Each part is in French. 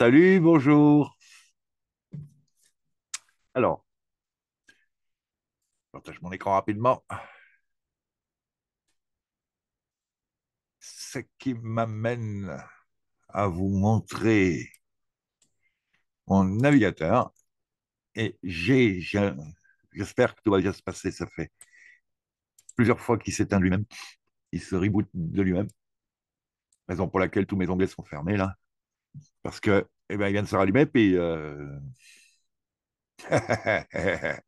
Salut, bonjour. Alors, je partage mon écran rapidement. Ce qui m'amène à vous montrer mon navigateur. Et j'ai, j'espère que tout va bien se passer. Ça fait plusieurs fois qu'il s'éteint lui-même. Il se reboot de lui-même. Raison pour laquelle tous mes onglets sont fermés là. Parce que, eh ben, il vient de se rallumer, puis. Euh,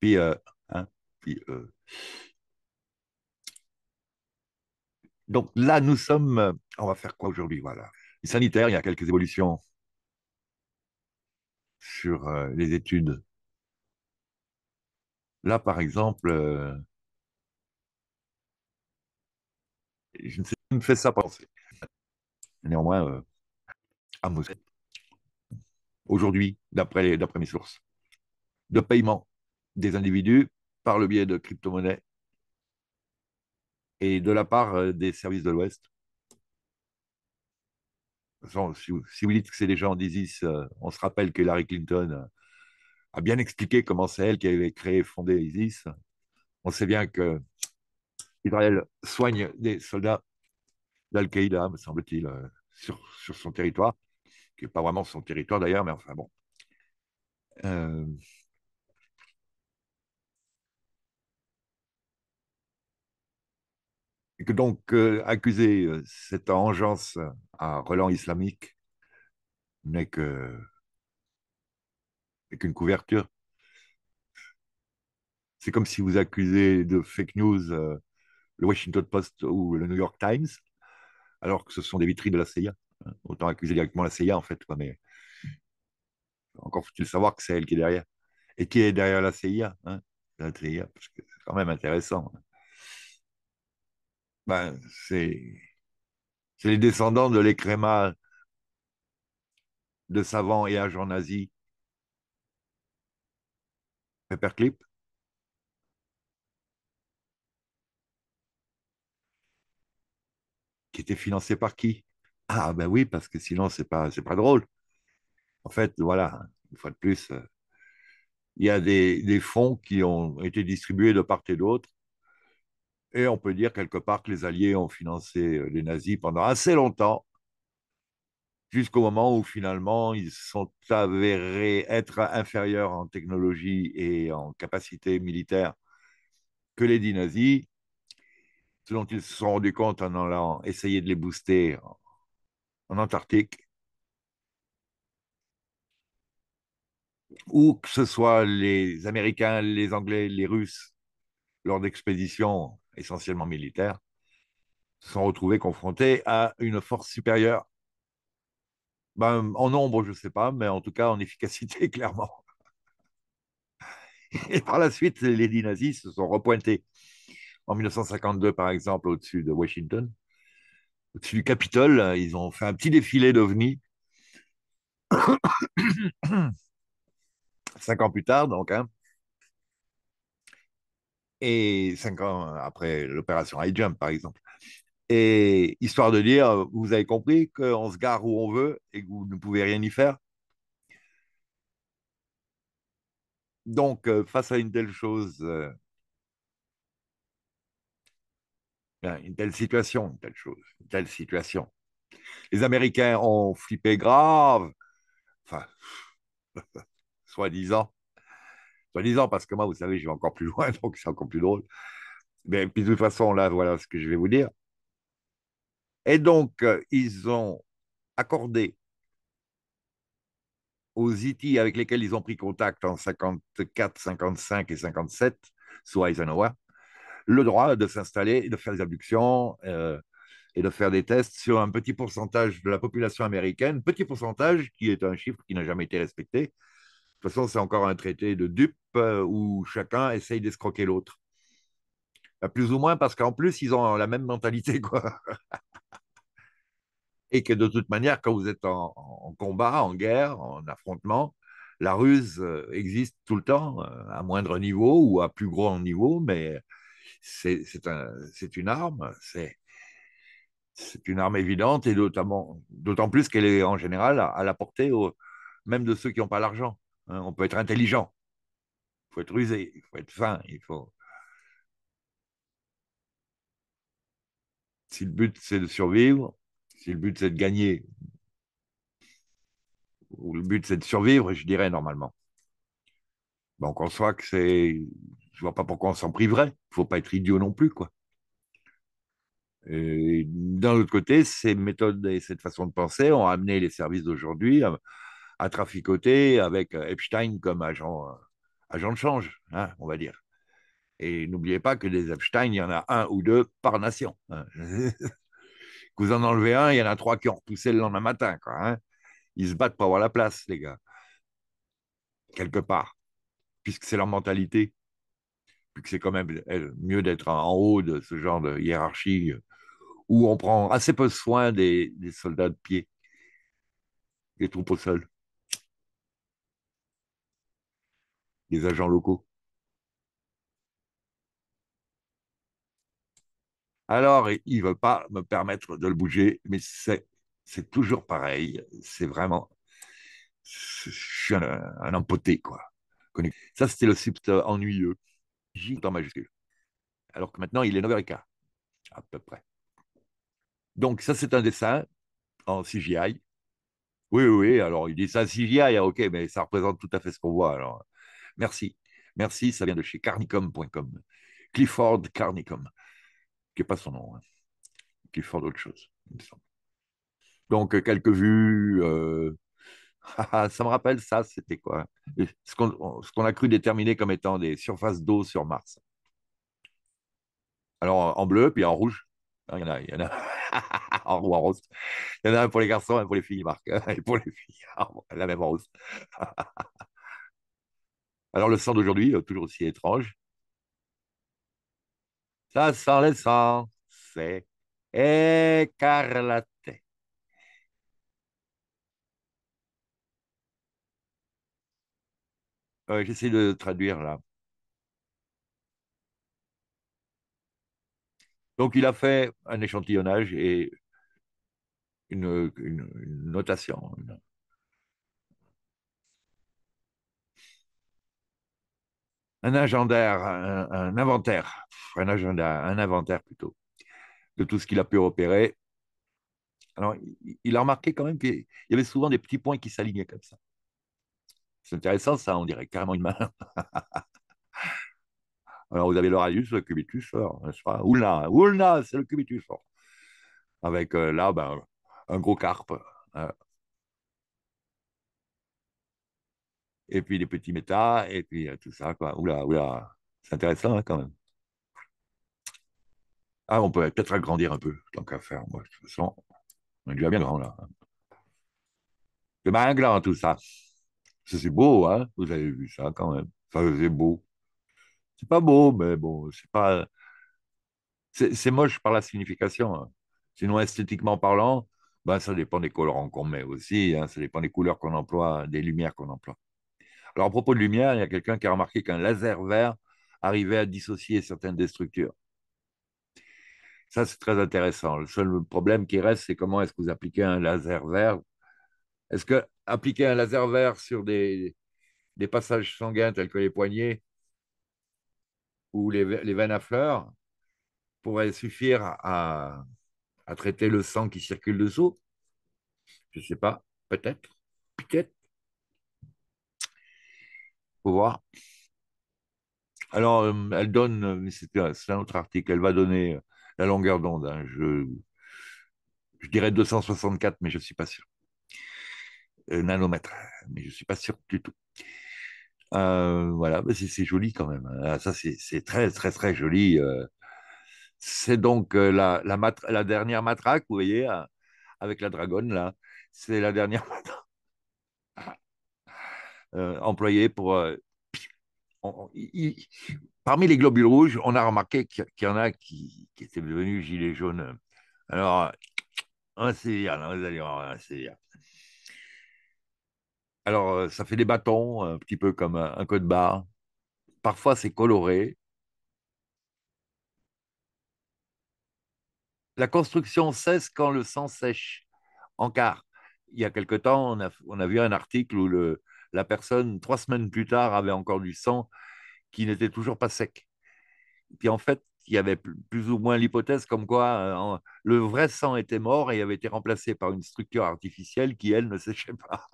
puis, euh, hein, euh. Donc là, nous sommes. On va faire quoi aujourd'hui Voilà. Les sanitaires, il y a quelques évolutions sur les études. Là, par exemple, je ne sais pas me fait ça penser. Néanmoins, à Aujourd'hui, d'après mes sources, de paiement des individus par le biais de crypto-monnaies et de la part euh, des services de l'Ouest. Si, si vous dites que c'est des gens d'ISIS, euh, on se rappelle que Hillary Clinton euh, a bien expliqué comment c'est elle qui avait créé et fondé ISIS. On sait bien que Israël soigne des soldats d'Al-Qaïda, me semble-t-il, sur, son territoire qui n'est pas vraiment son territoire d'ailleurs, mais enfin bon. Euh, et que donc euh, accuser euh, cette engeance à relent islamique n'est qu'une couverture. C'est comme si vous accusez de fake news le Washington Post ou le New York Times, alors que ce sont des vitrines de la CIA. Autant accuser directement la CIA, en fait. mais encore faut-il savoir que c'est elle qui est derrière. Et qui est derrière la CIA, hein, La parce que c'est quand même intéressant. Hein. Ben, c'est les descendants de l'écréma de savants et agents nazis. Pepperclip Qui était financé par qui ah ben oui, parce que sinon, c'est pas, c'est pas drôle. En fait, voilà, une fois de plus, euh, il y a des, fonds qui ont été distribués de part et d'autre. Et on peut dire quelque part que les Alliés ont financé euh, les nazis pendant assez longtemps, jusqu'au moment où finalement ils sont avérés être inférieurs en technologie et en capacité militaire que les dix nazis, ce dont ils se sont rendus compte en allant essayer de les booster en Antarctique, ou que ce soit les Américains, les Anglais, les Russes, lors d'expéditions essentiellement militaires, se sont retrouvés confrontés à une force supérieure. Ben, en nombre, je ne sais pas, mais en tout cas en efficacité, clairement. Et par la suite, les nazis se sont repointés. En 1952, par exemple, au-dessus de Washington, au-dessus du Capitole. Ils ont fait un petit défilé d'OVNI. cinq ans plus tard, donc. Hein. Et cinq ans après l'opération High Jump, par exemple. Et histoire de dire, vous avez compris qu'on se gare où on veut et que vous ne pouvez rien y faire. Donc, euh, face à une telle chose, euh, Hein, une telle situation, une telle chose, une telle situation. Les Américains ont flippé grave, enfin, soi-disant, soi-disant, parce que moi, vous savez, je vais encore plus loin, donc c'est encore plus drôle. Mais puis de toute façon, là, voilà ce que je vais vous dire. Et donc, euh, ils ont accordé aux IT e avec lesquels ils ont pris contact en 54, 55 et 57, soit Eisenhower, le droit de s'installer, de faire des abductions euh, et de faire des tests sur un petit pourcentage de la population américaine, petit pourcentage qui est un chiffre qui n'a jamais été respecté. De toute façon, c'est encore un traité de dupe euh, où chacun essaye d'escroquer l'autre. Bah, plus ou moins parce qu'en plus, ils ont la même mentalité. quoi. et que de toute manière, quand vous êtes en, en, combat, en guerre, en affrontement, la ruse euh, existe tout le temps, à moindre niveau ou à plus grand niveau, mais c'est un, une arme, c'est une arme évidente, et d'autant plus qu'elle est en général à, la portée même de ceux qui n'ont pas l'argent. Hein. on peut être intelligent, il faut être rusé, il faut être fin, il faut... Si le but c'est de survivre, si le but c'est de gagner, ou le but c'est de survivre, je dirais normalement. Donc on voit que c'est je ne vois pas pourquoi on s'en priverait. Il ne Faut pas être idiot non plus, quoi. d'un autre côté, ces méthodes et cette façon de penser ont amené les services d'aujourd'hui à, traficoter avec Epstein comme agent, euh, agent de change, hein, on va dire. Et n'oubliez pas que des Epstein, il y en a un ou deux par nation. que hein. vous en enlevez un, il y en a trois qui ont repoussé le lendemain matin. Quoi, hein. Ils se battent pour avoir la place, les gars. Quelque part. Puisque c'est leur mentalité puis c'est quand même eh, mieux d'être en haut de ce genre de hiérarchie euh, où on prend assez peu soin des, soldats de pied, des troupes au sol, des agents locaux. Alors, il ne veut pas me permettre de le bouger, mais c'est, toujours pareil. C'est vraiment. Je suis un, empoté, quoi. Ça, c'était le site ennuyeux. J en majuscule. Alors que maintenant, il est 9 h à peu près. Donc, ça, c'est un dessin en CGI. Oui, oui, alors il dit ça CGI, ah, ok, mais ça représente tout à fait ce qu'on voit. Alors, merci. Merci, ça vient de chez carnicom.com. Clifford Carnicom, qui n'est pas son nom. Hein. Clifford autre chose, il me Donc, euh, quelques vues, euh, ah, ça me rappelle ça, c'était quoi Ce qu'on a cru déterminer comme étant des surfaces d'eau sur Mars. Alors en bleu, puis en rouge. Hein, il y en a, il y en a. Il y en a un pour les garçons, un pour les filles, Marc. Hein, et pour les filles, la même en rose. Alors le sang d'aujourd'hui, euh, toujours aussi étrange. Ça sent le sang, c'est écarlaté. Euh, j'essaie de traduire là. Donc, il a fait un échantillonnage et une, notation. Un agendaire, un, inventaire, un agenda, un inventaire plutôt, de tout ce qu'il a pu repérer. Alors, il a remarqué quand même qu'il y avait souvent des petits points qui s'alignaient comme ça. C'est intéressant, ça, on dirait carrément une main. Alors, vous avez radius, le cubitus, n'est-ce pas Oulna, Oulna, c'est le cubitus. Avec euh, là, ben, un gros carpe. Hein. Et puis les petits méta et puis euh, tout ça, quoi. Oula, oula, c'est intéressant hein, quand même. Ah, on peut peut-être agrandir un peu, tant qu'à faire. Moi, de toute façon, on est déjà bien grand là. C'est grand tout ça. C'est beau, hein Vous avez vu ça quand même. Ça faisait beau. C'est pas beau, mais bon, c'est pas. C'est moche par la signification. Hein. Sinon, esthétiquement parlant, ben, ça dépend des colorants qu'on met aussi, hein. ça dépend des couleurs qu'on emploie, des lumières qu'on emploie. Alors, à propos de lumière, il y a quelqu'un qui a remarqué qu'un laser vert arrivait à dissocier certaines des structures. Ça, c'est très intéressant. Le seul problème qui reste, c'est comment est-ce que vous appliquez un laser vert Est-ce que appliquer un laser vert sur des, passages sanguins tels que les poignets ou les, veines à fleurs pourrait suffire à, traiter le sang qui circule dessous Je ne sais pas, peut-être, peut-être. Faut voir. Alors, euh, elle donne, c'est un autre article, elle va donner euh, la longueur d'onde. Hein. je dirais 264, mais je ne suis pas sûr. Euh, nanomètre, Mais je ne suis pas sûr du tout. Euh, voilà, c'est joli quand même. Hein. ça, c'est très, très, très joli. Euh. C'est donc la, dernière matraque, vous voyez, hein, avec la dragonne, là. C'est la dernière matraque employée pour. parmi les globules rouges, on a remarqué qu'il y en a qui, étaient devenus gilets jaunes. Alors, on hein, vous alors, euh, ça fait des bâtons, un petit peu comme un, code barre. Parfois, c'est coloré. La construction cesse quand le sang sèche. En quart. Il y a quelque temps, on a, vu un article où la personne, trois semaines plus tard, avait encore du sang qui n'était toujours pas sec. Et puis en fait, il y avait plus ou moins l'hypothèse comme quoi euh, le vrai sang était mort et avait été remplacé par une structure artificielle qui, elle, ne séchait pas.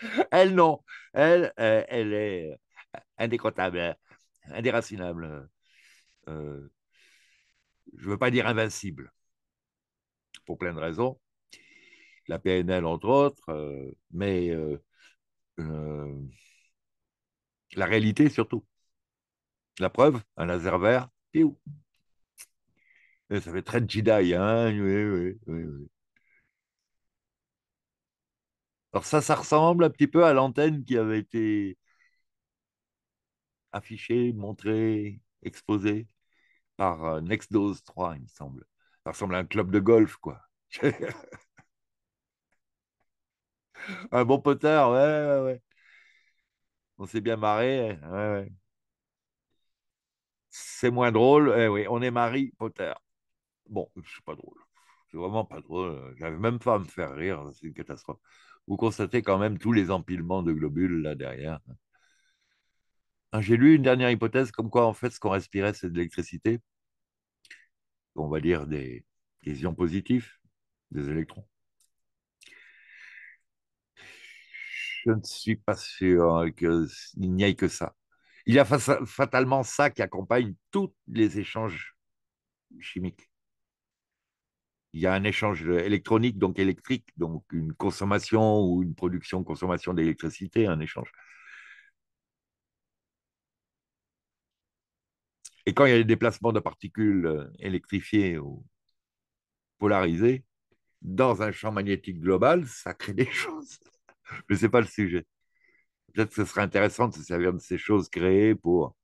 Elle, non. Elle, euh, elle est euh, indécontable, euh, indéracinable. je ne veux pas dire invincible, pour plein de raisons. La PNL, entre autres, mais la réalité surtout. La preuve, un laser vert, et où Ça fait très Jedi, hein oui, oui, oui. Alors ça, ça ressemble un petit peu à l'antenne qui avait été affichée, montrée, exposée par euh, Nextdose 3, il me semble. Ça ressemble à un club de golf, quoi. un bon Potter, ouais, ouais, ouais. On s'est bien marré, hein, ouais, ouais. C'est moins drôle, eh oui, on est Marie Potter. Bon, c'est pas drôle. C'est vraiment pas drôle. Euh, J'avais même pas à me faire rire, c'est une catastrophe vous constatez quand même tous les empilements de globules là derrière. Ah, j'ai lu une dernière hypothèse comme quoi, en fait, ce qu'on respirait, c'est de l'électricité. On va dire des, des ions positifs, des électrons. Je ne suis pas sûr qu'il n'y ait que ça. Il y a fatalement ça qui accompagne tous les échanges chimiques il y a un échange électronique, donc électrique, donc une consommation ou une production, consommation d'électricité, un échange. Et quand il y a des déplacements de particules euh, électrifiées ou polarisées, dans un champ magnétique global, ça crée des choses. Mais ce n'est pas le sujet. Peut-être que ce serait intéressant de se servir de ces choses créées pour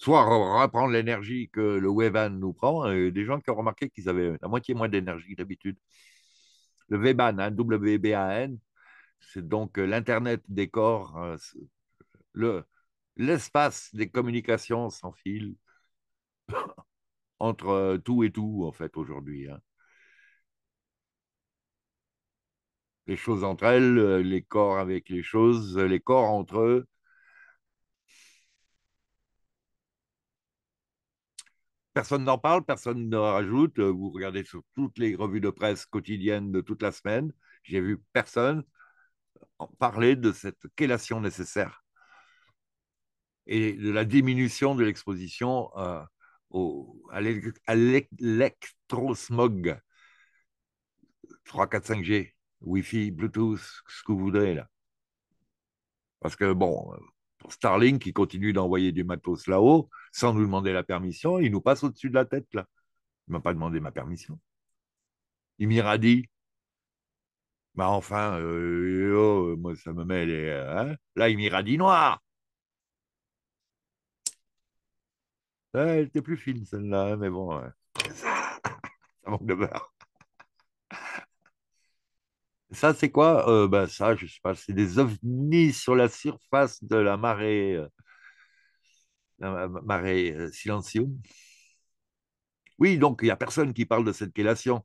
soit reprendre l'énergie que le Weban nous prend. Et des gens qui ont remarqué qu'ils avaient la moitié moins d'énergie d'habitude. Le Weban, W-B-A-N, hein, e c'est donc euh, l'Internet des corps, hein, le, l'espace des communications sans fil entre euh, tout et tout, en fait, aujourd'hui. Hein. Les choses entre elles, euh, les corps avec les choses, les corps entre eux, Personne n'en parle, personne ne rajoute. Euh, vous regardez sur toutes les revues de presse quotidiennes de toute la semaine, j'ai vu personne parler de cette chélation nécessaire et de la diminution de l'exposition euh, à l'électrosmog. 3, 4, 5G, Wi-Fi, Bluetooth, ce que vous voudrez là. Parce que bon, euh, pour Starlink qui continue d'envoyer du matos là-haut, sans nous demander la permission. Il nous passe au-dessus de la tête, là. Il ne m'a pas demandé ma permission. Il dit, Bah enfin, euh, oh, moi, ça me met les. Hein. là, il dit noir. elle était plus fine, celle-là, hein, mais bon. Ça manque de beurre. Ça, c'est quoi euh, bah, Ça, je sais pas, c'est des ovnis sur la surface de la marée marée Silencium. Oui, donc il n'y a personne qui parle de cette chélation,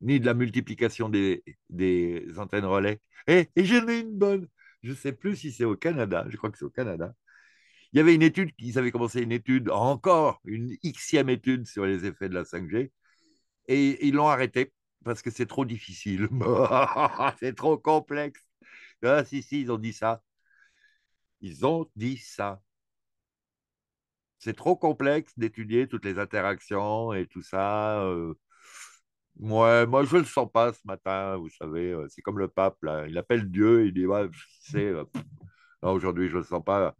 ni de la multiplication des, antennes relais. Et, eh, et j'en ai une bonne. Je ne sais plus si c'est au Canada, je crois que c'est au Canada. Il y avait une étude, ils avaient commencé une étude, encore une xème étude sur les effets de la 5G, et ils l'ont arrêtée parce que c'est trop difficile, c'est trop complexe. Ah, si, si, ils ont dit ça. Ils ont dit ça c'est trop complexe d'étudier toutes les interactions et tout ça. Moi, moi, je ne le sens pas ce matin, vous savez. C'est comme le pape, là. il appelle Dieu, il dit ouais, c'est. aujourd'hui, je ne le sens pas.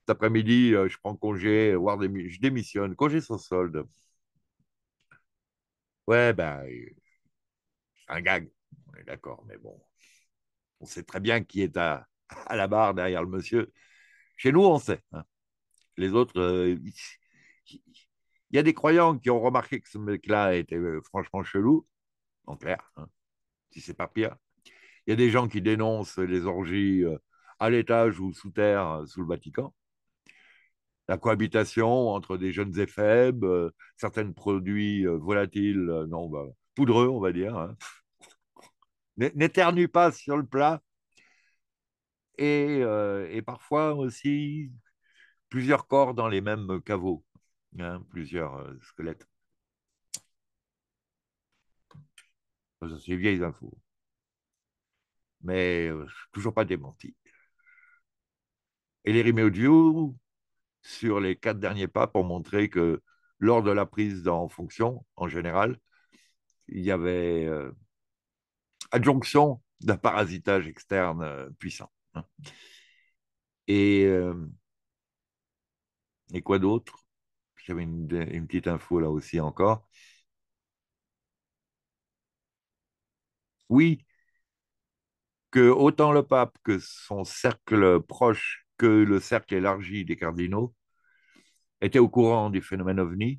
Cet après-midi, je prends congé, voire je démissionne, congé sans solde. Ouais, ben, un gag, on est d'accord, mais bon, on sait très bien qui est à, à la barre derrière le monsieur. Chez nous, on sait. Hein. Les autres, euh, il y a des croyants qui ont remarqué que ce mec-là était euh, franchement chelou, en clair, si hein, si c'est pas pire. Il y a des gens qui dénoncent les orgies euh, à l'étage ou sous terre, sous le Vatican. La cohabitation entre des jeunes et faibles, certains produits volatiles, non, bah, poudreux, on va dire. Hein. N'éternue pas sur le plat. et parfois aussi plusieurs corps dans les mêmes caveaux, hein, plusieurs euh, squelettes. C'est vieilles infos. Mais euh, toujours pas démenti. Et les du sur les quatre derniers pas, pour montrer que lors de la prise en fonction, en général, il y avait euh, adjonction d'un parasitage externe puissant. Hein. Et et quoi d'autre J'avais une, petite info là aussi encore. Oui, que autant le pape que son cercle proche, que le cercle élargi des cardinaux, étaient au courant du phénomène ovni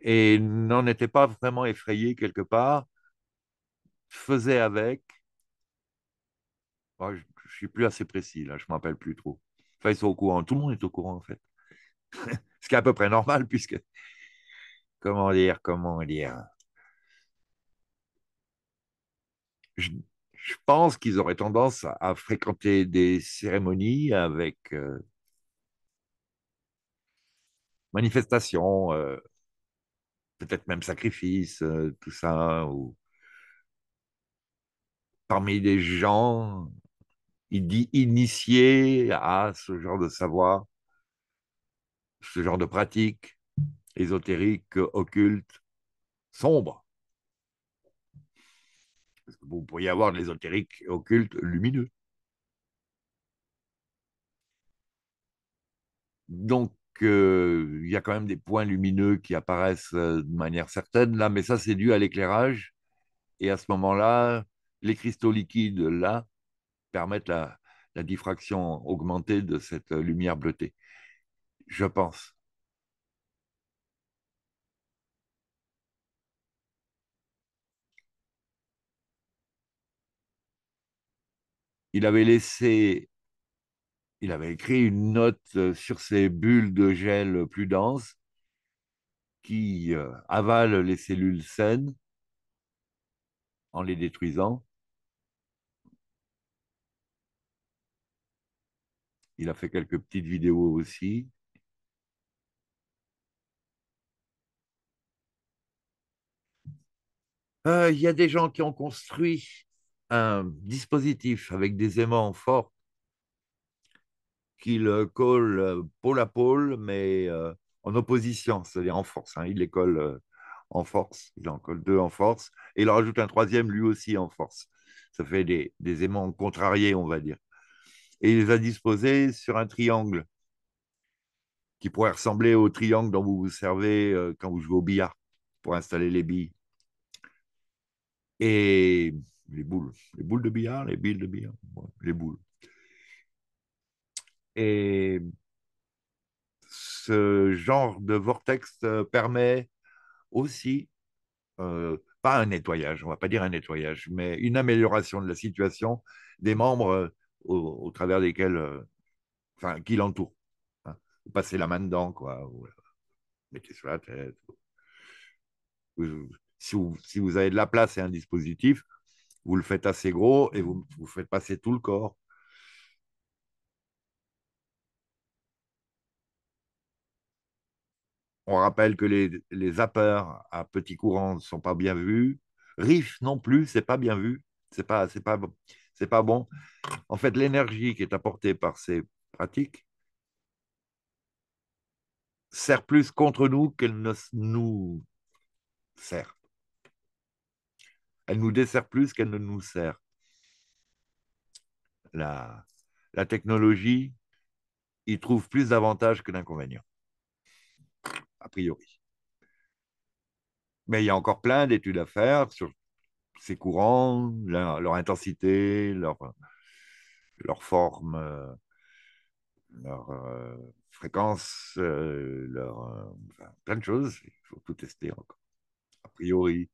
et n'en étaient pas vraiment effrayés quelque part, faisaient avec. je ne suis plus assez précis là, je ne m'appelle plus trop. Enfin, ils sont au courant. Tout le monde est au courant, en fait. Ce qui est à peu près normal, puisque. Comment dire Comment dire je, pense qu'ils auraient tendance à fréquenter des cérémonies avec euh, manifestations, euh, peut-être même sacrifices, euh, tout ça, ou parmi des gens il dit initié à ce genre de savoir, ce genre de pratique ésotérique, occulte, sombre. vous pourriez avoir de l'ésotérique occulte lumineux. Donc, euh, il y a quand même des points lumineux qui apparaissent euh, de manière certaine là, mais ça c'est dû à l'éclairage. Et à ce moment-là, les cristaux liquides là permettre la, diffraction augmentée de cette euh, lumière bleutée. Je pense. il avait laissé, il avait écrit une note euh, sur ces bulles de gel plus denses qui euh, avalent les cellules saines en les détruisant Il a fait quelques petites vidéos aussi. Euh, il y a des gens qui ont construit un dispositif avec des aimants forts qu'ils collent euh, pôle à pôle, mais euh, en opposition, c'est-à-dire en force. Hein. Il les colle en force, il en colle deux en force, et il en rajoute un troisième lui aussi en force. Ça fait des aimants contrariés, on va dire et il les a disposés sur un triangle qui pourrait ressembler au triangle dont vous vous servez euh, quand vous jouez au billard pour installer les billes. Et les boules, les boules de billard, les billes de billard, les boules. Et ce genre de vortex euh, permet aussi, euh, pas un nettoyage, on ne va pas dire un nettoyage, mais une amélioration de la situation des membres au, travers desquels, euh, enfin, qui l'entoure. Vous hein. Passer la main dedans, quoi. Ou, euh, mettez sur la tête. si, vous, avez de la place et un dispositif, vous le faites assez gros et vous, faites passer tout le corps. On rappelle que les, les à petit courant ne sont pas bien vus. riff non plus, c'est pas bien vu. C'est pas, c'est pas, c'est pas bon. En fait, l'énergie qui est apportée par ces pratiques sert plus contre nous qu'elle ne nous sert. Elle nous dessert plus qu'elle ne nous sert. La, la technologie y trouve plus d'avantages que d'inconvénients, a priori. Mais il y a encore plein d'études à faire sur ces courants, leur, intensité, leur, forme, euh, leur euh, fréquence, euh, leur, plein de choses. Il faut tout tester encore, a priori.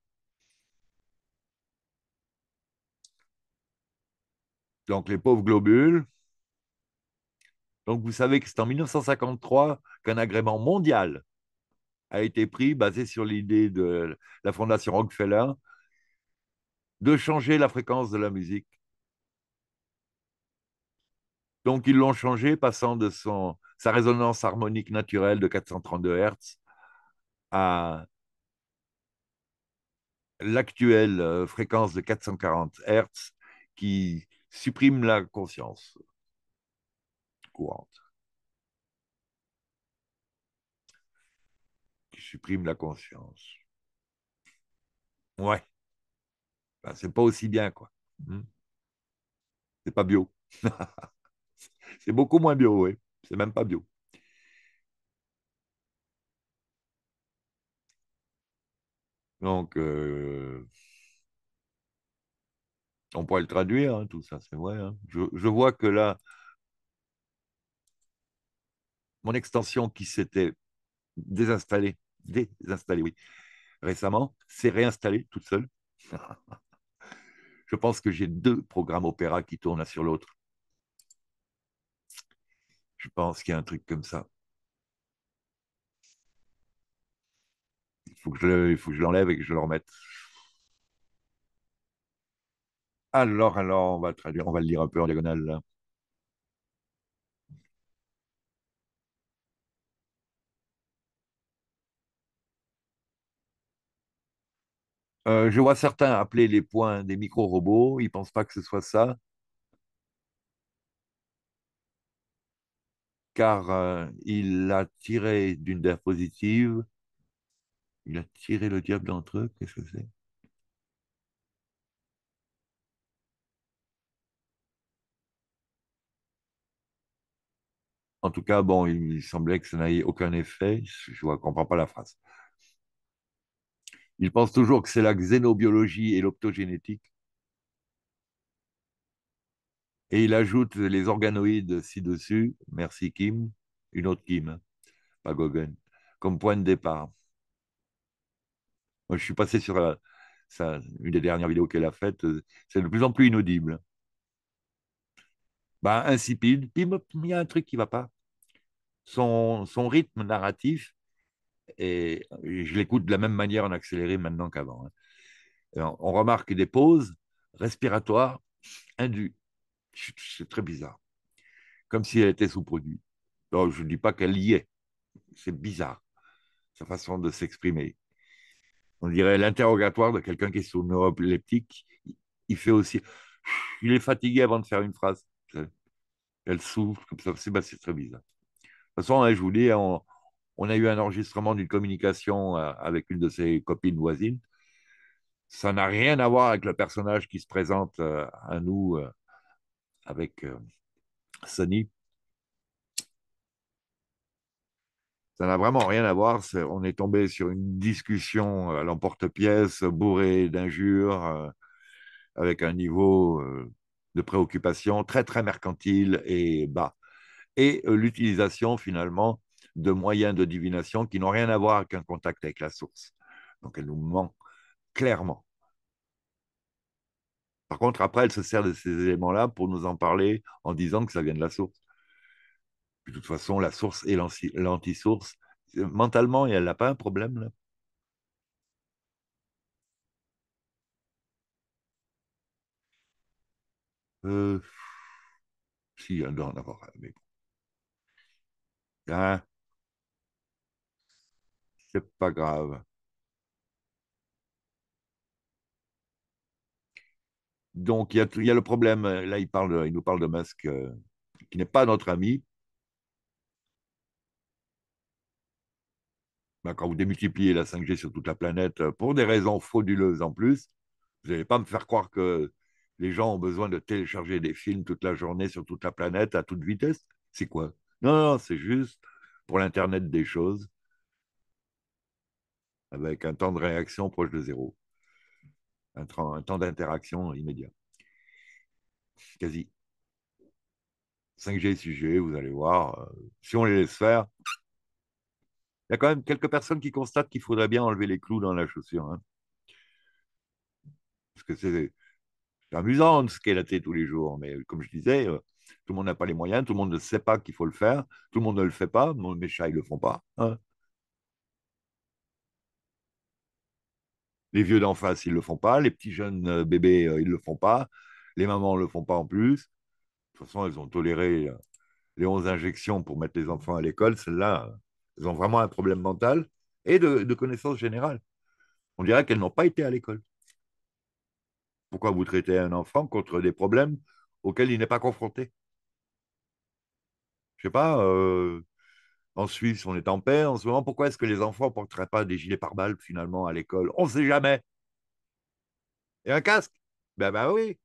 Donc les pauvres globules. Donc vous savez que c'est en 1953 qu'un agrément mondial a été pris basé sur l'idée de la Fondation Rockefeller de changer la fréquence de la musique. Donc ils l'ont changé, passant de son, sa résonance harmonique naturelle de 432 Hz à l'actuelle euh, fréquence de 440 Hz qui supprime la conscience courante. Qui supprime la conscience. Ouais c'est pas aussi bien, quoi. Hmm. C'est pas bio. c'est beaucoup moins bio, oui. C'est même pas bio. Donc, euh, on pourrait le traduire, hein, tout ça, c'est vrai. Hein. Je, je, vois que là, mon extension qui s'était désinstallée, désinstallée, oui, récemment, s'est réinstallée toute seule. Je pense que j'ai deux programmes opéra qui tournent l'un sur l'autre. Je pense qu'il y a un truc comme ça. Il faut que je l'enlève et que je le remette. Alors, alors, on va traduire, on va le lire un peu en diagonale. Là. Euh, je vois certains appeler les points des micro-robots. Ils ne pensent pas que ce soit ça. Car euh, il a tiré d'une diapositive. Il a tiré le diable d'entre eux. Qu'est-ce que c'est En tout cas, bon, il, il semblait que ça n'ait aucun effet. Je ne comprends pas la phrase. Il pense toujours que c'est la xénobiologie et l'optogénétique. Et il ajoute les organoïdes ci-dessus. Merci Kim. Une autre Kim, pas Gauguin. Comme point de départ. je suis passé sur une des dernières vidéos qu'elle a faites. C'est de plus en plus inaudible. Bah, insipide. il y a un truc qui ne va pas. Son, son rythme narratif et je l'écoute de la même manière en accéléré maintenant qu'avant. Hein. On remarque des pauses respiratoires indues. C'est très bizarre. Comme si elle était sous-produit. je ne dis pas qu'elle y est. C'est bizarre, sa façon de s'exprimer. On dirait l'interrogatoire de quelqu'un qui est sous neuroleptique. Il fait aussi. Il est fatigué avant de faire une phrase. Elle souffle comme ça. Bah, c'est très bizarre. De toute façon, hein, je vous dis, on a eu un enregistrement d'une communication euh, avec une de ses copines voisines. Ça n'a rien à voir avec le personnage qui se présente euh, à nous euh, avec Sonny. Ça n'a vraiment rien à voir. on est tombé sur une discussion à l'emporte-pièce, bourrée d'injures, avec un niveau de préoccupation très, très mercantile et bas. Et l'utilisation, finalement, de moyens de divination qui n'ont rien à voir qu'un contact avec la source. Donc elle nous ment clairement. Par contre, après, elle se sert de ces éléments-là pour nous en parler en disant que ça vient de la source. de toute façon, la source et l'anti-source, mentalement, elle n'a pas un problème là. Euh, si, elle doit en avoir un, hein? c'est pas grave. Donc, il y a, le problème. Euh, là, il, parle, il nous parle de masque euh, qui n'est pas notre ami. Bah, quand vous démultipliez la 5G sur toute la planète euh, pour des raisons frauduleuses en plus, vous n'allez pas me faire croire que les gens ont besoin de télécharger des films toute la journée sur toute la planète à toute vitesse. C'est quoi Non, non, c'est juste pour l'Internet des choses avec un temps de réaction proche de zéro, un, temps, d'interaction immédiat. Quasi. 5G sujet, vous allez voir, euh, si on les laisse faire, il y a quand même quelques personnes qui constatent qu'il faudrait bien enlever les clous dans la chaussure. Hein. Parce que c'est amusant de skélater tous les jours, mais comme je disais, euh, tout le monde n'a pas les moyens, tout le monde ne sait pas qu'il faut le faire, tout le monde ne le fait pas, mes chats, ils ne le font pas. Hein. Les vieux d'en face, ils ne le font pas. Les petits jeunes euh, bébés, euh, ils ne le font pas. Les mamans ne le font pas en plus. De toute façon, elles ont toléré euh, les 11 injections pour mettre les enfants à l'école. Celles-là, elles ont vraiment un problème mental et de, connaissance générale. On dirait qu'elles n'ont pas été à l'école. Pourquoi vous traitez un enfant contre des problèmes auxquels il n'est pas confronté Je ne sais pas. En Suisse, on est en paix en ce moment. Pourquoi est-ce que les enfants ne porteraient pas des gilets pare-balles finalement à l'école On ne sait jamais. Et un casque Ben ben oui.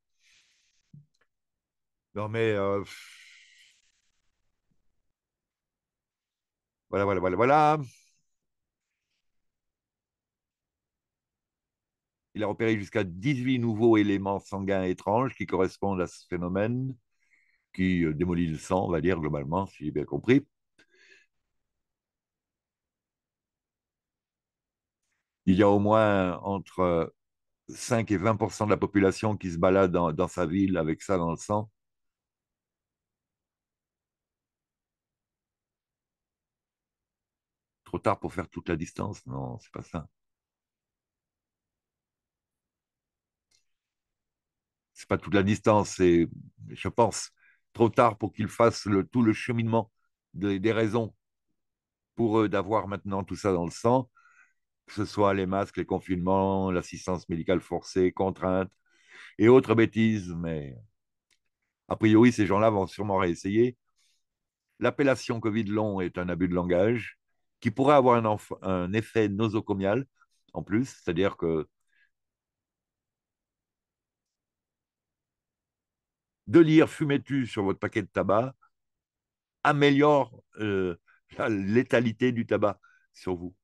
Non mais euh, voilà voilà voilà voilà. Il a repéré jusqu'à 18 nouveaux éléments sanguins étranges qui correspondent à ce phénomène qui euh, démolit le sang, on va dire globalement, si j'ai bien compris. il y a au moins euh, entre 5 euh, et 20 de la population qui se balade dans, sa ville avec ça dans le sang. Trop tard pour faire toute la distance Non, c'est pas ça. C'est pas toute la distance, c'est, je pense, trop tard pour qu'ils fassent tout le cheminement des, des raisons pour eux d'avoir maintenant tout ça dans le sang que ce soit les masques, les confinements, l'assistance médicale forcée, contraintes et autres bêtises, mais a priori, ces gens-là vont sûrement réessayer. L'appellation Covid long est un abus de langage qui pourrait avoir un, effet nosocomial en plus, c'est-à-dire que de lire fumez-tu sur votre paquet de tabac améliore euh, la létalité du tabac sur vous.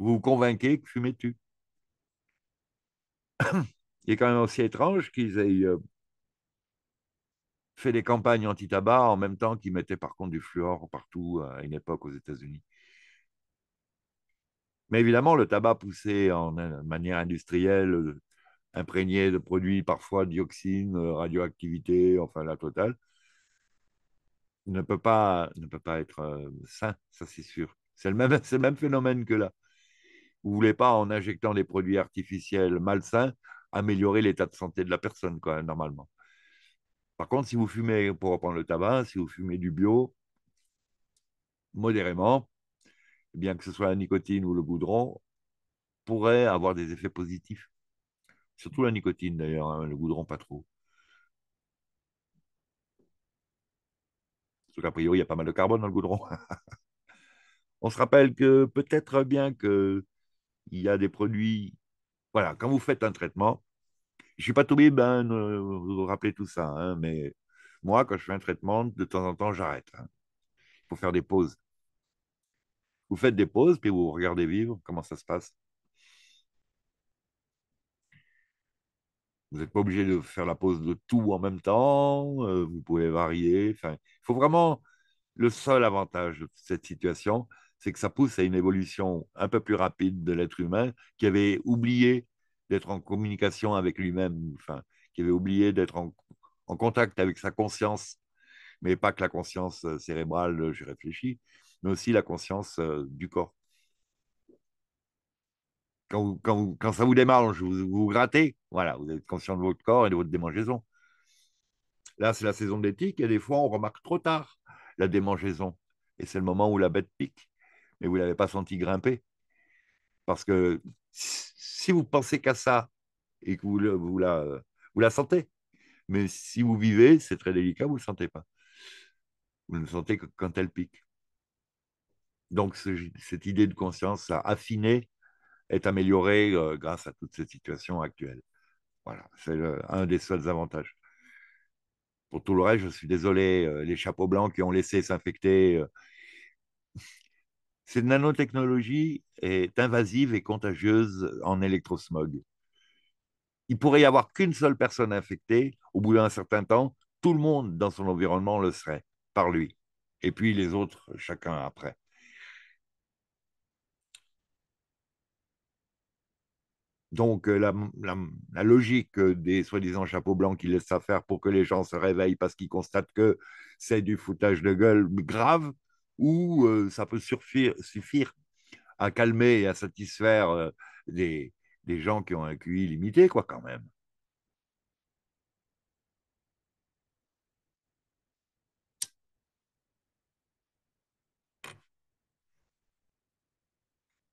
Vous vous convainquez que fumez-tu Il est quand même aussi étrange qu'ils aient euh, fait des campagnes anti-tabac en même temps qu'ils mettaient par contre du fluor partout euh, à une époque aux États-Unis. Mais évidemment, le tabac poussé en euh, manière industrielle, imprégné de produits parfois dioxines, radioactivité, enfin la totale, ne peut pas, ne peut pas être sain, ça c'est sûr. C'est le, même, même phénomène que là vous voulez pas, en injectant des produits artificiels malsains, améliorer l'état de santé de la personne, quoi, hein, normalement. Par contre, si vous fumez, pour reprendre le tabac, si vous fumez du bio, modérément, eh bien que ce soit la nicotine ou le goudron, pourrait avoir des effets positifs. Surtout la nicotine, d'ailleurs, hein, le goudron, pas trop. Parce qu'a priori, il y a pas mal de carbone dans le goudron. On se rappelle que peut-être bien que il y a des produits. Voilà, quand vous faites un traitement, je ne suis pas tombé, ben, hein, vous vous rappelez tout ça, hein, mais moi, quand je fais un traitement, de temps en temps, j'arrête. Il hein, faut faire des pauses. Vous faites des pauses, puis vous regardez vivre comment ça se passe. Vous n'êtes pas obligé de faire la pause de tout en même temps, euh, vous pouvez varier. Il faut vraiment. Le seul avantage de cette situation, c'est que ça pousse à une évolution un peu plus rapide de l'être humain qui avait oublié d'être en communication avec lui-même, enfin, qui avait oublié d'être en, contact avec sa conscience, mais pas que la conscience euh, cérébrale, euh, je réfléchis, mais aussi la conscience euh, du corps. Quand, quand, quand, ça vous démange, vous, vous grattez, voilà, vous êtes conscient de votre corps et de votre démangeaison. Là, c'est la saison d'éthique et des fois, on remarque trop tard la démangeaison. Et c'est le moment où la bête pique mais vous ne l'avez pas senti grimper. Parce que si vous pensez qu'à ça et que vous, vous, la, vous la sentez, mais si vous vivez, c'est très délicat, vous ne le sentez pas. Vous ne le sentez que quand elle pique. Donc, cette idée de conscience affinée est améliorée euh, grâce à toute cette situation actuelle. Voilà, c'est un des seuls avantages. Pour tout le reste, je suis désolé, euh, les chapeaux blancs qui ont laissé s'infecter, euh, cette nanotechnologie est invasive et contagieuse en électrosmog. Il pourrait y avoir qu'une seule personne infectée. Au bout d'un certain temps, tout le monde dans son environnement le serait, par lui. Et puis les autres, chacun après. Donc euh, la, logique des soi-disant chapeaux blancs qui laissent ça faire pour que les gens se réveillent parce qu'ils constatent que c'est du foutage de gueule grave, ou euh, ça peut suffire, à calmer et à satisfaire euh, des, gens qui ont un QI limité, quoi, quand même.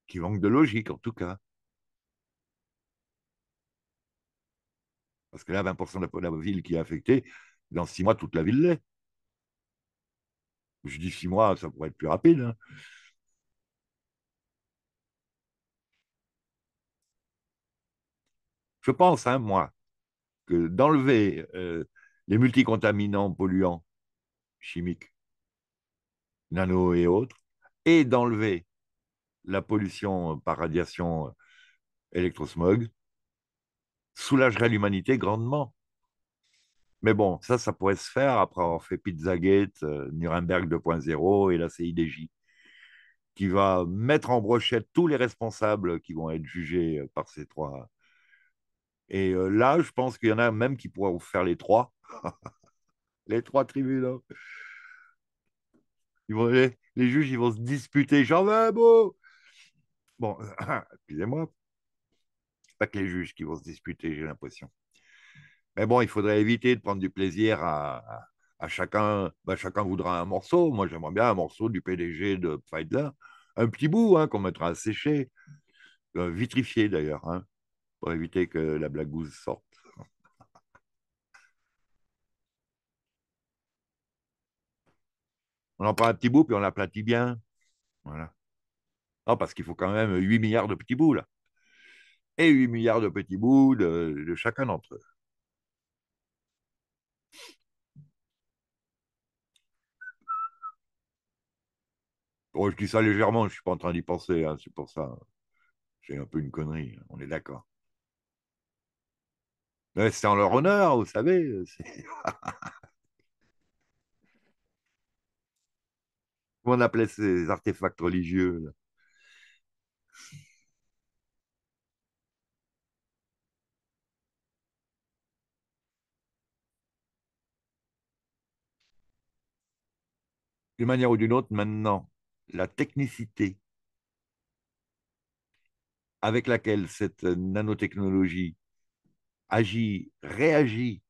Qui manque de logique, en tout cas. Parce que là, 20% de la, de la ville qui est affectée, dans six mois, toute la ville l'est. Je dis six mois, ça pourrait être plus rapide. Hein. Je pense, hein, moi, que d'enlever euh, les multicontaminants polluants chimiques, nano et autres, et d'enlever la pollution par radiation euh, électrosmog, soulagerait l'humanité grandement. Mais bon, ça, ça pourrait se faire après avoir fait Pizzagate, euh, Nuremberg 2.0 et la CIDJ, qui va mettre en brochette tous les responsables qui vont être jugés euh, par ces trois. Et euh, là, je pense qu'il y en a même qui vous faire les trois. les trois tribunaux. les, juges, ils vont se disputer. J'en veux un beau Bon, excusez-moi. pas que les juges qui vont se disputer, j'ai l'impression. Mais bon, il faudrait éviter de prendre du plaisir à, chacun. Ben, chacun voudra un morceau. Moi, j'aimerais bien un morceau du PDG de Pfeidler. Un petit bout hein, qu'on mettra à sécher, euh, vitrifié d'ailleurs, hein, pour éviter que la gousse sorte. On en prend un petit bout, puis on l'aplatit bien. Voilà. parce qu'il faut quand même 8 milliards de petits bouts, là. Et 8 milliards de petits bouts de chacun d'entre eux. je dis ça légèrement, je ne suis pas en train d'y penser, hein, c'est pour ça. j'ai un peu une connerie, hein, on est d'accord. Mais c'est en leur honneur, vous savez. Euh, Comment on appelait ces artefacts religieux D'une manière ou d'une autre, maintenant, la technicité avec laquelle cette euh, nanotechnologie agit, réagit,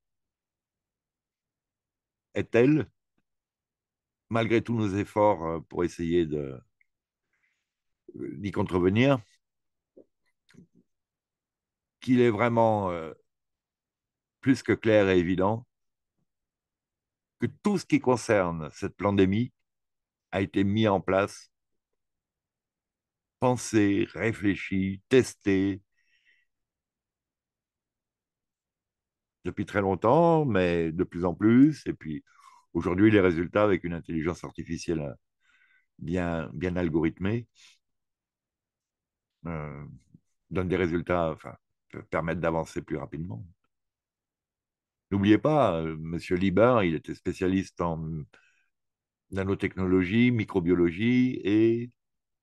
est telle, malgré tous nos efforts euh, pour essayer euh, d'y contrevenir, qu'il est vraiment plus que clair et évident que tout ce qui concerne cette pandémie a été mis en place, pensé, réfléchi, testé depuis très longtemps, mais de plus en plus. Et puis aujourd'hui, les résultats avec une intelligence artificielle euh, bien, bien algorithmée euh, donnent des résultats, enfin, permettent d'avancer plus rapidement. N'oubliez pas, euh, M. Libin, il était spécialiste en nanotechnologie, microbiologie et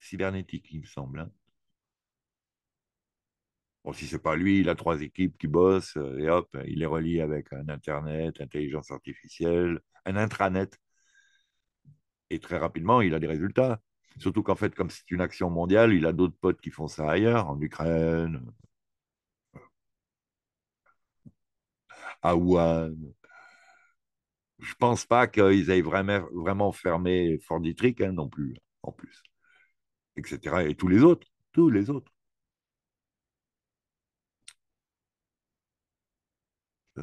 cybernétique, il me semble. Hein. Bon, si c'est pas lui, il a trois équipes qui bossent euh, et hop, il est relié avec un Internet, intelligence artificielle, un intranet. Et très rapidement, il a des résultats. Surtout qu'en fait, comme c'est une action mondiale, il a d'autres potes qui font ça ailleurs, en Ukraine, euh, à Wuhan je pense pas qu'ils aient vraiment, fermé Fort hein, non plus, en plus, etc. Et tous les autres, tous les autres.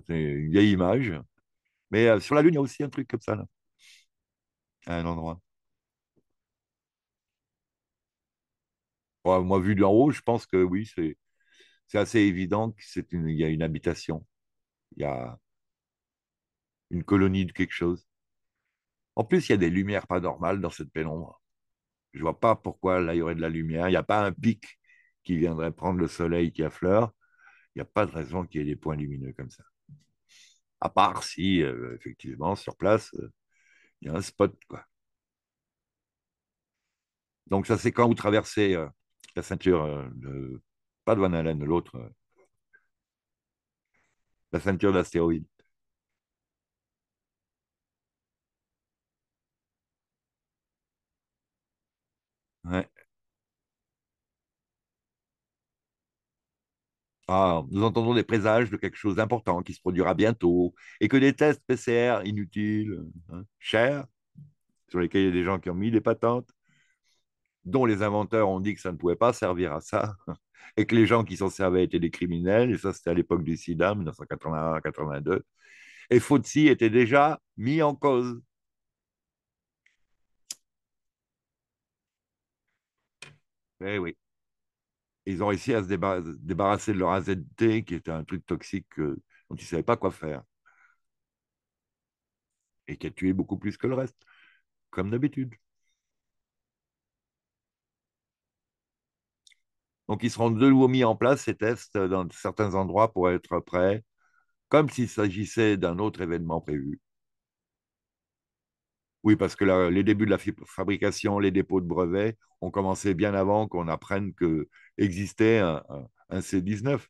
C'est une vieille image. Mais euh, sur la Lune, il y a aussi un truc comme ça, là, à un endroit. moi, vu d'en haut, je pense que oui, c'est assez évident qu'il y a une habitation. Il y a, une colonie de quelque chose. En plus, il y a des lumières pas normales dans cette pénombre. Je vois pas pourquoi là, il y aurait de la lumière. Il n'y a pas un pic qui viendrait prendre le soleil qui affleure. Il n'y a pas de raison qu'il y ait des points lumineux comme ça. À part si, euh, effectivement, sur place, euh, il y a un spot. Quoi. Donc, ça, c'est quand vous traversez euh, la ceinture, de, pas de Allen, l'autre, la ceinture d'astéroïdes. Ah, nous entendons des présages de quelque chose d'important qui se produira bientôt et que des tests PCR inutiles, hein, chers, sur lesquels il y a des gens qui ont mis des patentes, dont les inventeurs ont dit que ça ne pouvait pas servir à ça et que les gens qui s'en servaient étaient des criminels, et ça c'était à l'époque du sida, 1981-82, et Fauci était déjà mis en cause. Eh oui. Ils ont réussi à se débarrasser de leur AZT, qui était un truc toxique euh, dont ils ne savaient pas quoi faire. Et qui a tué beaucoup plus que le reste, comme d'habitude. Donc ils seront de nouveau mis en place, ces tests, dans certains endroits pour être prêts, comme s'il s'agissait d'un autre événement prévu. Oui, parce que les débuts de la fabrication, les dépôts de brevets ont commencé bien avant qu'on apprenne que existait un, C19,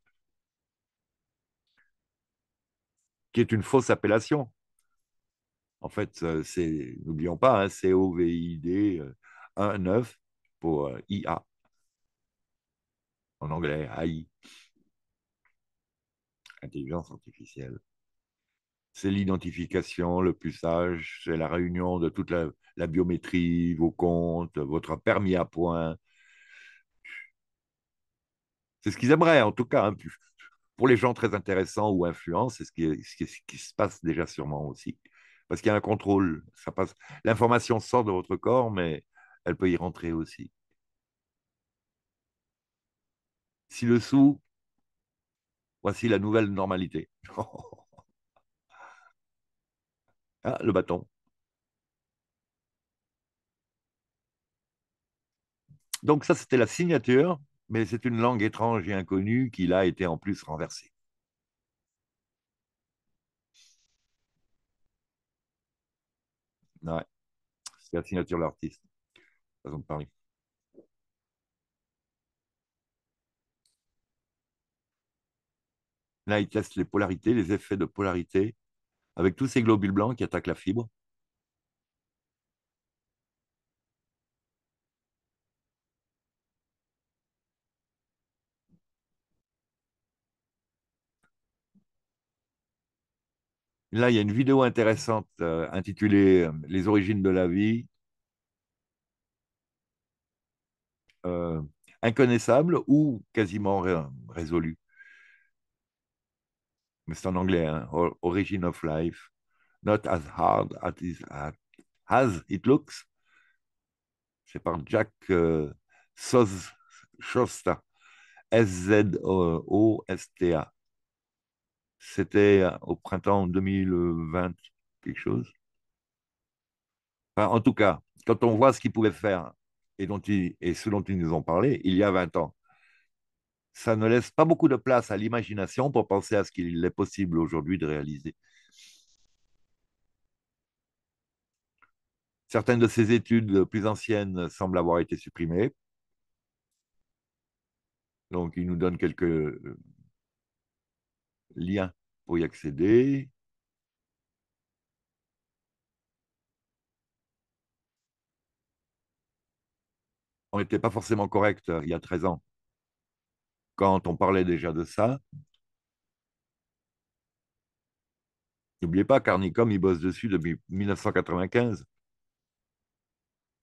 qui est une fausse appellation. En fait, euh, n'oublions pas, hein, COVID 1.9 euh, pour euh, IA, en anglais, AI, intelligence artificielle c'est l'identification, le sage, c'est la réunion de toute la, biométrie, vos comptes, votre permis à point. C'est ce qu'ils aimeraient, en tout cas. Hein. Pour les gens très intéressants ou influents, c'est ce qui, ce, qui, se passe déjà sûrement aussi. Parce qu'il y a un contrôle. Ça passe. L'information sort de votre corps, mais elle peut y rentrer aussi. Si le sou, voici la nouvelle normalité. Ah, le bâton. Donc ça, c'était la signature, mais c'est une langue étrange et inconnue qui, l'a a été en plus renversée. Ouais. C'est la signature de l'artiste, façon de parler. Là, il teste les polarités, les effets de polarité avec tous ces globules blancs qui attaquent la fibre. Là, il y a une vidéo intéressante euh, intitulée euh, Les origines de la vie. Euh, inconnaissable ou quasiment résolu mais c'est en anglais, hein. Origin of Life, Not as Hard as It, Looks. C'est par Jack euh, Soz, S-Z-O-S-T-A. C'était euh, au printemps 2020, quelque chose. en tout cas, quand on voit ce qu'ils pouvaient faire et, dont et ce dont ils nous ont parlé il y a 20 ans, ça ne laisse pas beaucoup de place à l'imagination pour penser à ce qu'il est possible aujourd'hui de réaliser. Certaines de ces études plus anciennes semblent avoir été supprimées. Donc, il nous donne quelques euh, liens pour y accéder. On n'était pas forcément correct euh, il y a 13 ans quand on parlait déjà de ça. N'oubliez pas, Carnicom, il bosse dessus depuis 1995.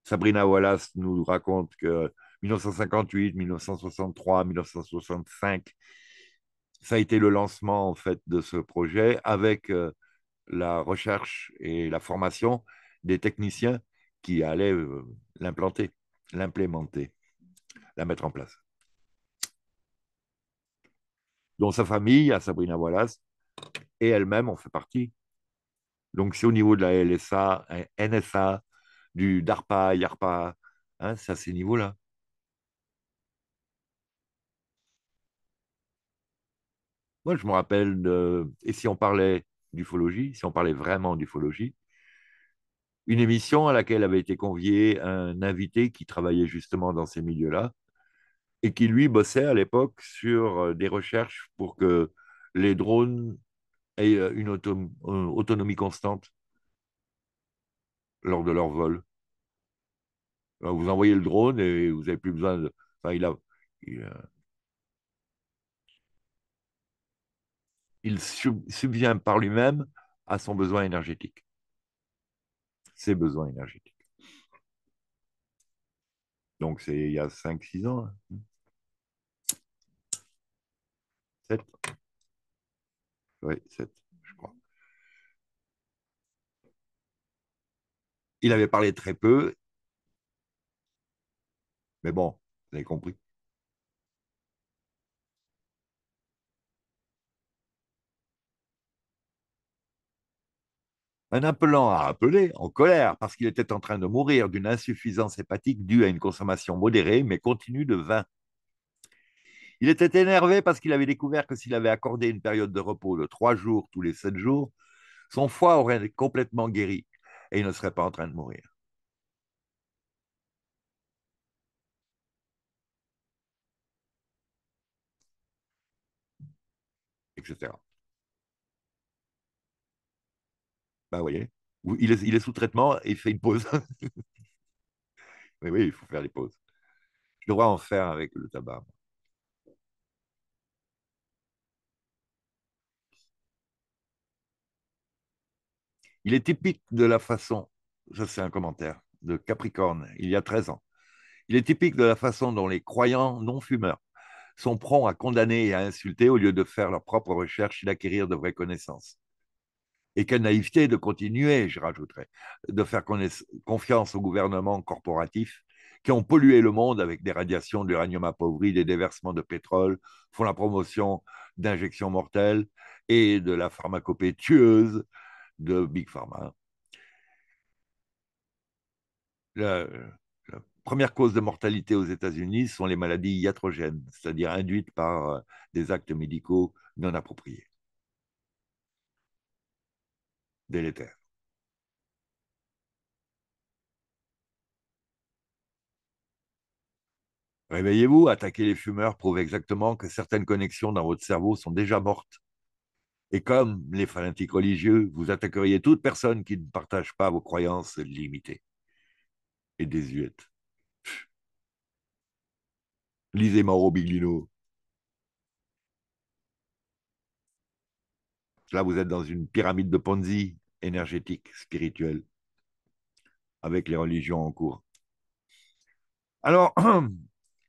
Sabrina Wallace nous raconte que 1958, 1963, 1965, ça a été le lancement en fait de ce projet avec euh, la recherche et la formation des techniciens qui allaient euh, l'implanter, l'implémenter, la mettre en place dont sa famille, à Sabrina Wallace, et elle-même en fait partie. Donc, c'est au niveau de la LSA, NSA, du DARPA, IARPA, hein, c'est à ces niveaux-là. Moi, je me rappelle, de... et si on parlait d'ufologie, si on parlait vraiment d'ufologie, une émission à laquelle avait été convié un invité qui travaillait justement dans ces milieux-là, et qui, lui, bossait à l'époque sur euh, des recherches pour que les drones aient euh, une euh, autonomie constante lors de leur vol. vous envoyez le drone et vous n'avez plus besoin de... Enfin, il, subvient par lui-même à son besoin énergétique. Ses besoins énergétiques. Donc, c'est il y a 5-6 ans. Hein. 7. 7, je crois. Il avait parlé très peu, mais bon, vous avez compris. Un appelant a appelé, en colère, parce qu'il était en train de mourir d'une insuffisance hépatique due à une consommation modérée mais continue de vin. Il était énervé parce qu'il avait découvert que s'il avait accordé une période de repos de trois jours tous les sept jours, son foie aurait été complètement guéri et il ne serait pas en train de mourir. Etc. Ben, bah, vous voyez, il est, sous traitement et il fait une pause. oui, il faut faire les pauses. Je devrais en faire avec le tabac. Il est typique de la façon, ça c'est un commentaire de Capricorne, il y a 13 ans. Il est typique de la façon dont les croyants non-fumeurs sont prompts à condamner et à insulter au lieu de faire leur propre recherche et d'acquérir de vraies connaissances. Et quelle naïveté de continuer, je rajouterais, de faire confiance aux gouvernements corporatifs qui ont pollué le monde avec des radiations d'uranium appauvri, des déversements de pétrole, font la promotion d'injections mortelles et de la pharmacopée tueuse de Big Pharma. La, première cause de mortalité aux États-Unis sont les maladies iatrogènes, c'est-à-dire induites par euh, des actes médicaux non appropriés. Délétères. Réveillez-vous, Attaquer les fumeurs prouve exactement que certaines connexions dans votre cerveau sont déjà mortes et comme les fanatiques religieux, vous attaqueriez toute personne qui ne partage pas vos croyances limitées et désuètes. Lisez Mauro Biglino. Là, vous êtes dans une pyramide de Ponzi énergétique, spirituelle, avec les religions en cours. Alors,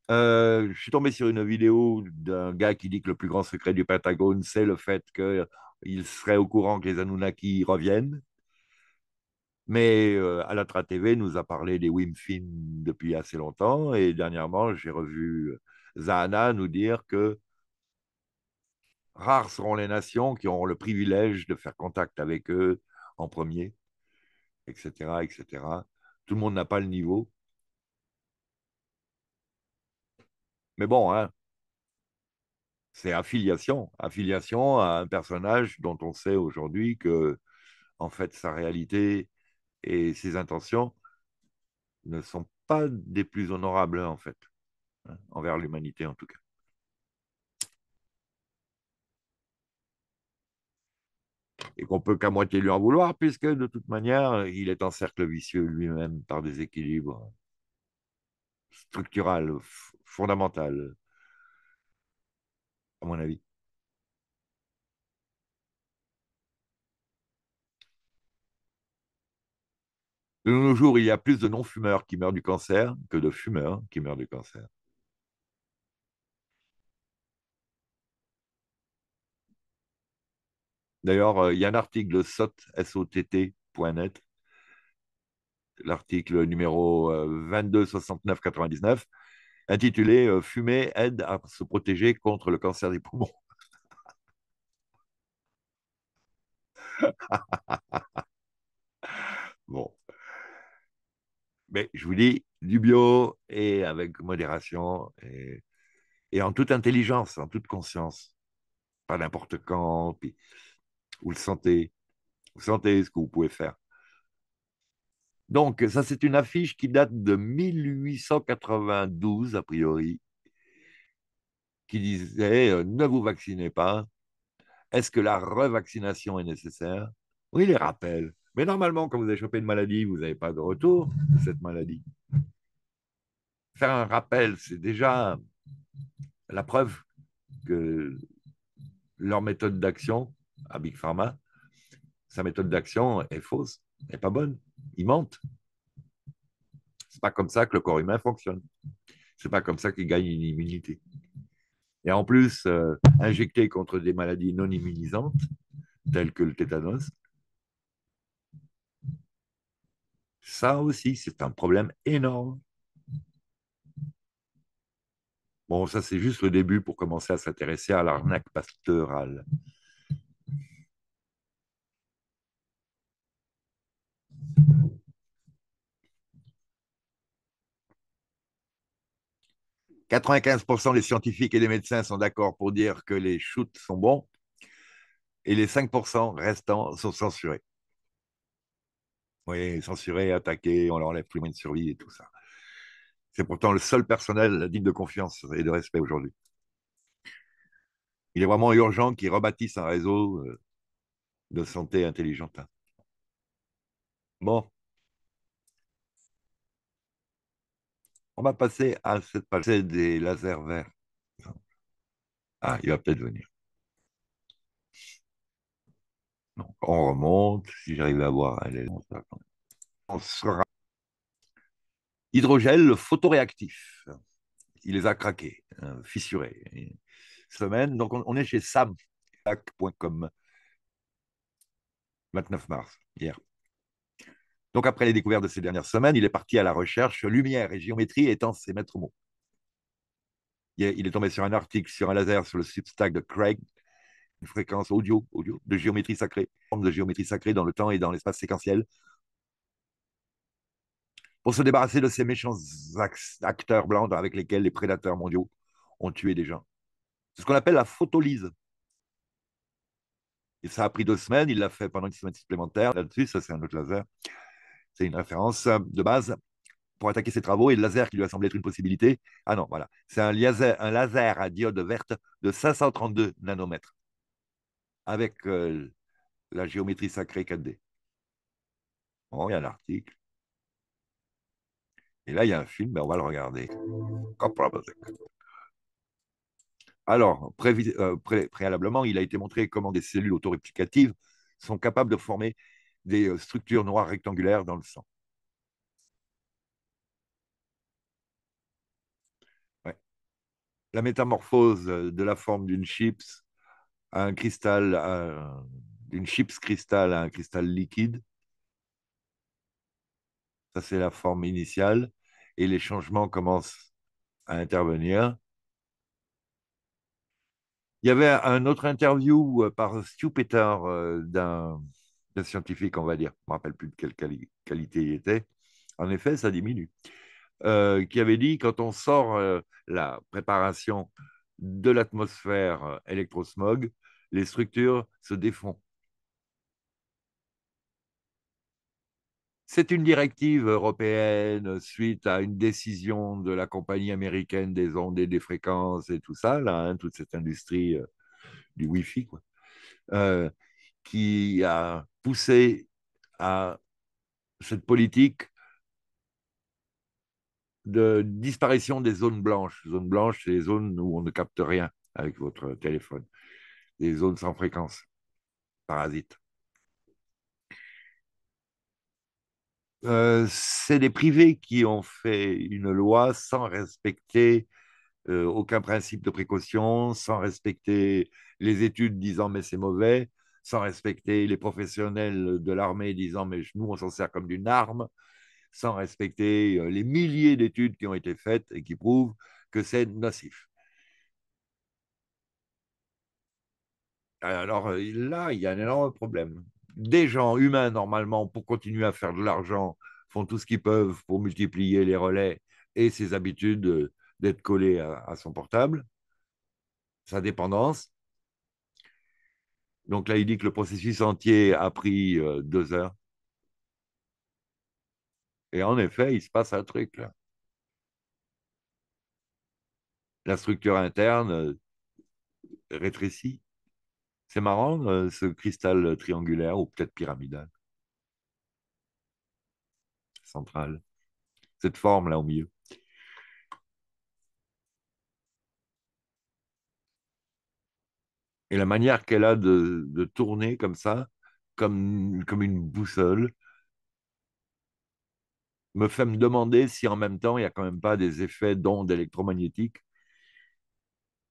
Euh, je suis tombé sur une vidéo d'un gars qui dit que le plus grand secret du Pentagone, c'est le fait qu'il serait au courant que les Anunnaki reviennent. Mais euh, Alatra TV nous a parlé des Wim depuis assez longtemps et dernièrement, j'ai revu euh, Zahana nous dire que rares seront les nations qui auront le privilège de faire contact avec eux en premier, etc. etc. Tout le monde n'a pas le niveau. Mais bon, hein, c'est affiliation, affiliation à un personnage dont on sait aujourd'hui que, en fait, sa réalité et ses intentions ne sont pas des plus honorables, en fait, hein, envers l'humanité en tout cas. et qu'on peut qu'à moitié lui en vouloir, puisque de toute manière, il est en cercle vicieux lui-même par des équilibres structurels fondamentale, à mon avis. De nos jours, il y a plus de non-fumeurs qui meurent du cancer que de fumeurs qui meurent du cancer. D'ailleurs, euh, il y a un article de l'article numéro 226999, euh, intitulé euh, Fumer aide à se protéger contre le cancer des poumons. bon. Mais je vous dis, du bio et avec modération et, en toute intelligence, en toute conscience. Pas n'importe quand, puis vous le sentez. Vous sentez ce que vous pouvez faire. Donc, ça, c'est une affiche qui date de 1892, a priori, qui disait euh, Ne vous vaccinez pas. Est-ce que la revaccination est nécessaire Oui, les rappels. Mais normalement, quand vous avez chopé une maladie, vous n'avez pas de retour de cette maladie. Faire un rappel, c'est déjà la preuve que leur méthode d'action à Big Pharma, sa méthode d'action est fausse, n'est pas bonne. Ils mentent. C'est pas comme ça que le corps humain fonctionne. C'est pas comme ça qu'il gagne une immunité. Et en plus, euh, injecter contre des maladies non immunisantes, telles que le tétanos, ça aussi, c'est un problème énorme. Bon, ça c'est juste le début pour commencer à s'intéresser à l'arnaque pastorale. 95% des scientifiques et des médecins sont d'accord pour dire que les shoots sont bons et les 5% restants sont censurés. Oui, censurés, attaqués, on leur enlève plus moins de survie et tout ça. C'est pourtant le seul personnel digne de confiance et de respect aujourd'hui. Il est vraiment urgent qu'ils rebâtissent un réseau euh, de santé intelligente. Bon. On va passer à cette page des lasers verts. Ah, il va peut-être venir. on remonte. Si j'arrive à voir, elle est On sera. Hydrogel photoréactif. Il les a craqués, hein, fissurés. Une semaine. Donc, on, on est chez sam.com. 29 mars, hier. Donc, après les découvertes de ces dernières semaines, il est parti à la recherche lumière et géométrie étant ses maîtres mots. Il est tombé sur un article sur un laser sur le substack de Craig, une fréquence audio, audio de géométrie sacrée, forme de géométrie sacrée dans le temps et dans l'espace séquentiel. Pour se débarrasser de ces méchants acteurs blancs avec lesquels les prédateurs mondiaux ont tué des gens. C'est ce qu'on appelle la photolyse. Et ça a pris deux semaines, il l'a fait pendant une semaine supplémentaire là-dessus, ça c'est un autre laser. C'est une référence euh, de base pour attaquer ses travaux et le laser qui lui a semblé être une possibilité. Ah non, voilà. C'est un laser, à diode verte de 532 nanomètres avec euh, la géométrie sacrée 4D. Bon, il y a l'article. Et là, il y a un film, mais ben, on va le regarder. Alors, euh, préalablement, il a été montré comment des cellules autoréplicatives sont capables de former des euh, structures noires rectangulaires dans le sang. La métamorphose euh, de la forme d'une chips à un cristal, d'une chips cristal à un cristal liquide. Ça, c'est la forme initiale. Et les changements commencent à intervenir. Il y avait un autre interview euh, par Stu Peter d'un scientifique, on va dire, je me rappelle plus de quelle qualité il était, en effet, ça diminue, euh, qui avait dit quand on sort euh, la préparation de l'atmosphère euh, électrosmog, les structures se défont. C'est une directive européenne suite à une décision de la compagnie américaine des ondes et des fréquences et tout ça, là, hein, toute cette industrie du Wi-Fi. Quoi qui a poussé à cette politique de disparition des zones blanches. Zones blanches, c'est les zones où on ne capte rien avec votre téléphone. Les zones sans fréquence, parasites. Euh, c'est des privés qui ont fait une loi sans respecter euh, aucun principe de précaution, sans respecter les études disant mais c'est mauvais, sans respecter les professionnels de l'armée disant mais nous on s'en sert comme d'une arme, sans respecter euh, les milliers d'études qui ont été faites et qui prouvent que c'est nocif. Alors euh, là, il y a un énorme problème. Des gens humains, normalement, pour continuer à faire de l'argent, font tout ce qu'ils peuvent pour multiplier les relais et ses habitudes euh, d'être collés à son portable, sa dépendance donc là, il dit que le processus entier a pris euh, deux heures. Et en effet, il se passe un truc là. La structure interne euh, rétrécit. C'est marrant, euh, ce cristal triangulaire ou peut-être pyramidal. Central. Cette forme là au milieu. Et la manière qu'elle a de, tourner comme ça, comme, comme une boussole, me fait me demander si en même temps, il n'y a quand même pas des effets d'ondes électromagnétiques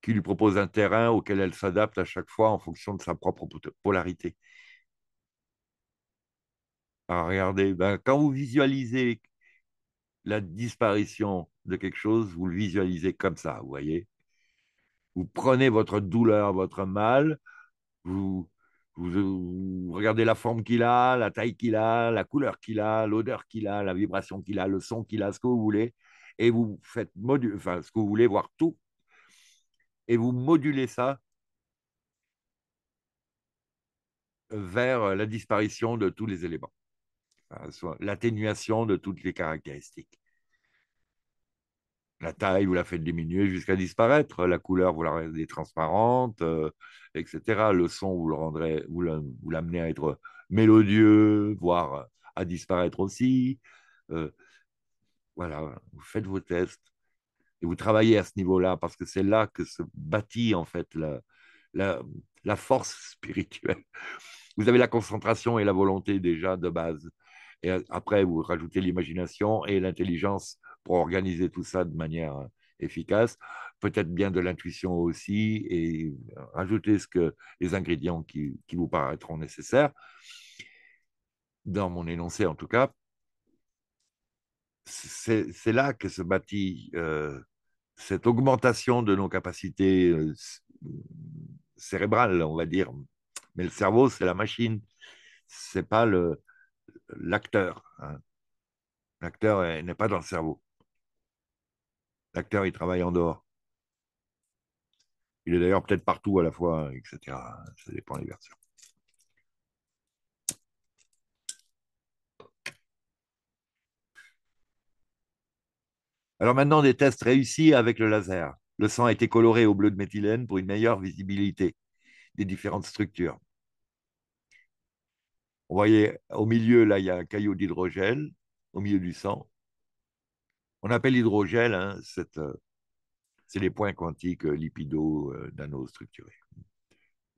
qui lui proposent un terrain auquel elle s'adapte à chaque fois en fonction de sa propre polarité. Alors regardez, ben, quand vous visualisez la disparition de quelque chose, vous le visualisez comme ça, vous voyez vous prenez votre douleur, votre mal, vous, vous, regardez la forme qu'il a, la taille qu'il a, la couleur qu'il a, l'odeur qu'il a, la vibration qu'il a, le son qu'il a, ce que vous voulez, et vous faites enfin, ce que vous voulez, voir tout, et vous modulez ça vers la disparition de tous les éléments, l'atténuation de toutes les caractéristiques la taille, vous la faites diminuer jusqu'à disparaître. La couleur, vous la rendez transparente, euh, etc. Le son, vous le rendrez, vous l'amenez à être mélodieux, voire euh, à disparaître aussi. Euh, voilà, vous faites vos tests et vous travaillez à ce niveau-là parce que c'est là que se bâtit en fait la, force spirituelle. Vous avez la concentration et la volonté déjà de base. Et après, vous rajoutez l'imagination et l'intelligence pour organiser tout ça de manière euh, efficace, peut-être bien de l'intuition aussi, et euh, rajouter ce que, les ingrédients qui, qui vous paraîtront nécessaires, dans mon énoncé en tout cas. C'est là que se bâtit euh, cette augmentation de nos capacités cérébrales, on va dire. Mais le cerveau, c'est la machine, c'est pas l'acteur. Hein. L'acteur n'est pas dans le cerveau. L'acteur, il travaille en dehors. Il est d'ailleurs peut-être partout à la fois, etc. Ça dépend des versions. Alors maintenant, des tests réussis avec le laser. Le sang a été coloré au bleu de méthylène pour une meilleure visibilité des différentes structures. Vous voyez, au milieu, là, il y a un caillot d'hydrogène, au milieu du sang. On appelle hydrogel, hein, euh, c'est les points quantiques euh, lipido euh, nano structurés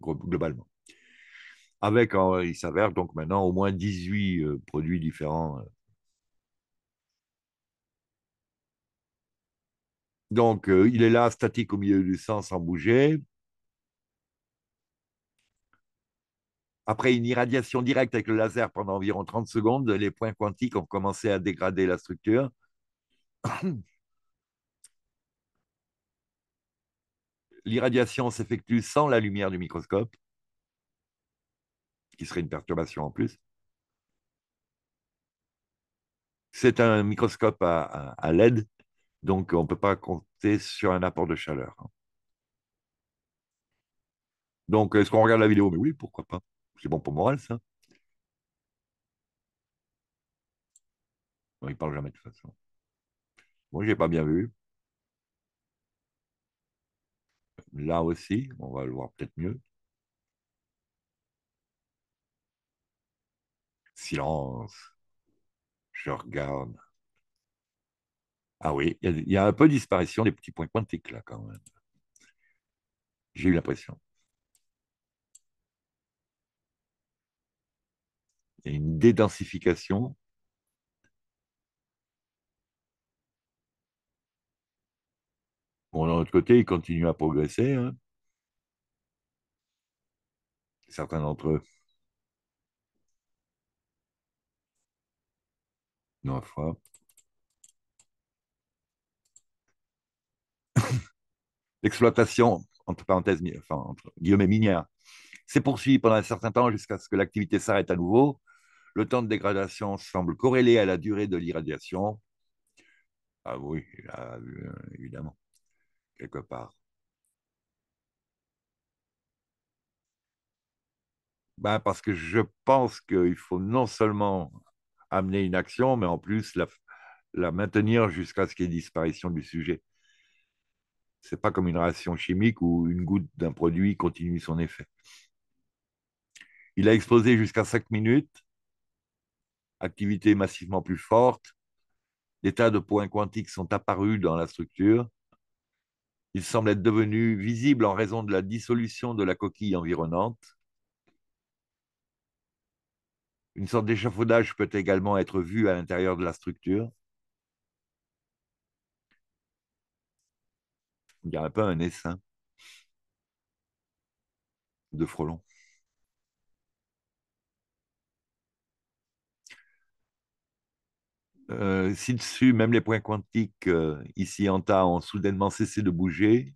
globalement. Avec, il s'avère donc maintenant au moins 18 produits différents. Donc, il est là, statique au milieu du sang, sans bouger. Après une irradiation directe avec le laser pendant environ 30 secondes, les points quantiques ont commencé à dégrader la structure. L'irradiation s'effectue sans la lumière du microscope, qui serait une perturbation en plus. C'est un microscope à, à, LED, donc on ne peut pas compter sur un apport de chaleur. Donc, est-ce qu'on regarde la vidéo Mais oui, pourquoi pas. C'est bon pour moral, ça. ne il parle jamais de toute façon. Moi, je n'ai pas bien vu. Là aussi, on va le voir peut-être mieux. Silence. Je regarde. Ah oui, il y, a un peu de disparition des petits points quantiques là quand même. J'ai eu l'impression. Il une dédensification Bon, d'un autre côté, ils continuent à progresser. Hein. Certains d'entre eux. Non, fois. L'exploitation, entre parenthèses, enfin, entre guillemets, minière, s'est poursuivie pendant un certain temps jusqu'à ce que l'activité s'arrête à nouveau. Le temps de dégradation semble corrélé à la durée de l'irradiation. Ah oui, euh, évidemment part. Ben, parce que je pense qu'il faut non seulement amener une action, mais en plus la, la maintenir jusqu'à ce qu'il y ait disparition du sujet. Ce n'est pas comme une réaction chimique où une goutte d'un produit continue son effet. Il a explosé jusqu'à 5 minutes, activité massivement plus forte, des tas de points quantiques sont apparus dans la structure, il semble être devenu visible en raison de la dissolution de la coquille environnante. Une sorte d'échafaudage peut également être vu à l'intérieur de la structure. Il y a un peu un essaim de frelons. Euh, dessus, même les points quantiques euh, ici en tas ont soudainement cessé de bouger,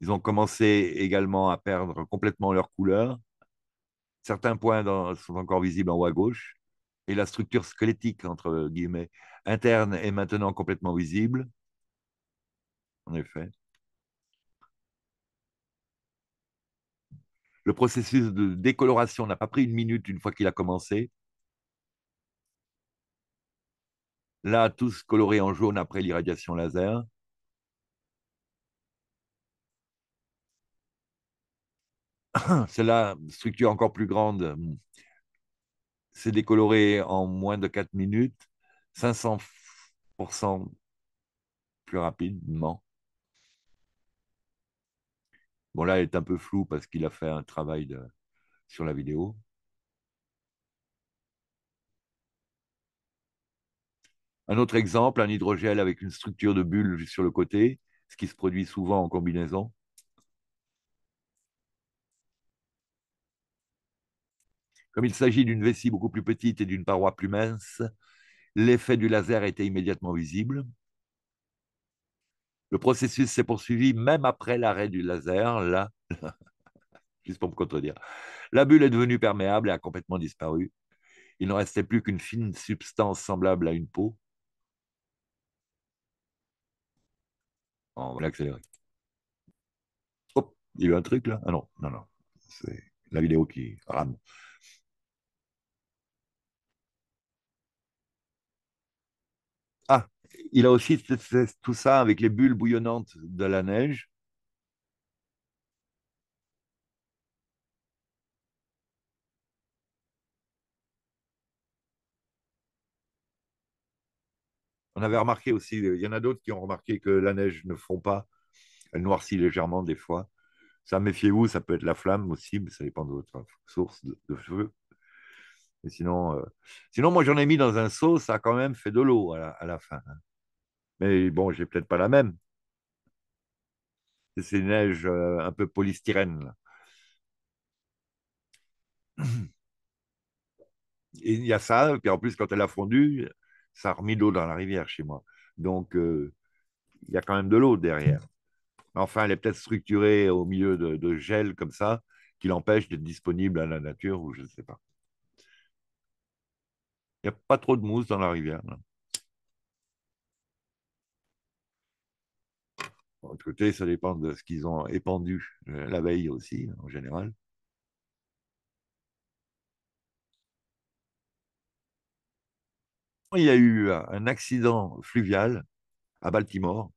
ils ont commencé également à perdre complètement leur couleur. Certains points sont encore visibles en haut à gauche. Et la structure squelettique, entre guillemets, interne est maintenant complètement visible. En effet. Le processus de décoloration n'a pas pris une minute une fois qu'il a commencé. Là, tous colorés en jaune après l'irradiation laser. C'est la structure encore plus grande. s'est décolorée en moins de 4 minutes, 500% plus rapidement. Bon, là, elle est un peu floue parce qu'il a fait un travail de, sur la vidéo. Un autre exemple, un hydrogel avec une structure de bulle sur le côté, ce qui se produit souvent en combinaison. Comme il s'agit d'une vessie beaucoup plus petite et d'une paroi plus mince, l'effet du laser était immédiatement visible. Le processus s'est poursuivi même après l'arrêt du laser. Là, juste pour me contredire, la bulle est devenue perméable et a complètement disparu. Il n'en restait plus qu'une fine substance semblable à une peau. Oh, va l'accélérer. Hop, il y a eu un truc là Ah non, non, non. C'est la vidéo qui rame. Ah, il a aussi tout ça avec les bulles bouillonnantes de la neige On avait remarqué aussi, il y en a d'autres qui ont remarqué que la neige ne fond pas, elle noircit légèrement des fois. Ça, méfiez-vous, ça peut être la flamme aussi, mais ça dépend de votre source de, feu. Et sinon, euh, sinon, moi, j'en ai mis dans un seau, ça a quand même fait de l'eau à, la, fin. Hein. Mais bon, j'ai peut-être pas la même. C'est une neige euh, un peu polystyrène. il y a ça, puis en plus, quand elle a fondu, ça a remis de l'eau dans la rivière chez moi. Donc, euh, il y a quand même de l'eau derrière. Enfin, elle est peut-être structurée au milieu de, gel comme ça, qui l'empêche d'être disponible à la nature ou je ne sais pas. Il n'y a pas trop de mousse dans la rivière. côté, ça dépend de ce qu'ils ont épandu euh, la veille aussi, en général. il y a eu un accident fluvial à Baltimore.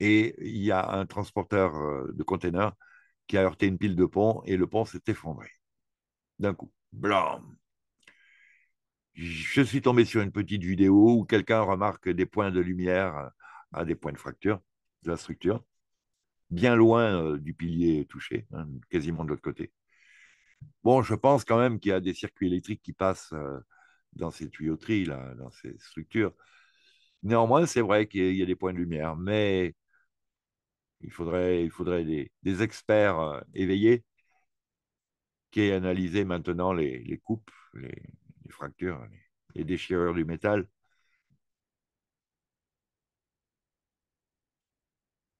Et il y a un transporteur euh, de conteneurs qui a heurté une pile de pont et le pont s'est effondré. D'un coup, blam. Je suis tombé sur une petite vidéo où quelqu'un remarque des points de lumière à des points de fracture de la structure, bien loin euh, du pilier touché, hein, quasiment de l'autre côté. Bon, je pense quand même qu'il y a des circuits électriques qui passent euh, dans ces tuyauteries, dans ces structures. Néanmoins, c'est vrai qu'il y a des points de lumière, mais il faudrait, il faudrait des, experts euh, éveillés qui aient maintenant les, coupes, les, fractures, les, déchirures du métal.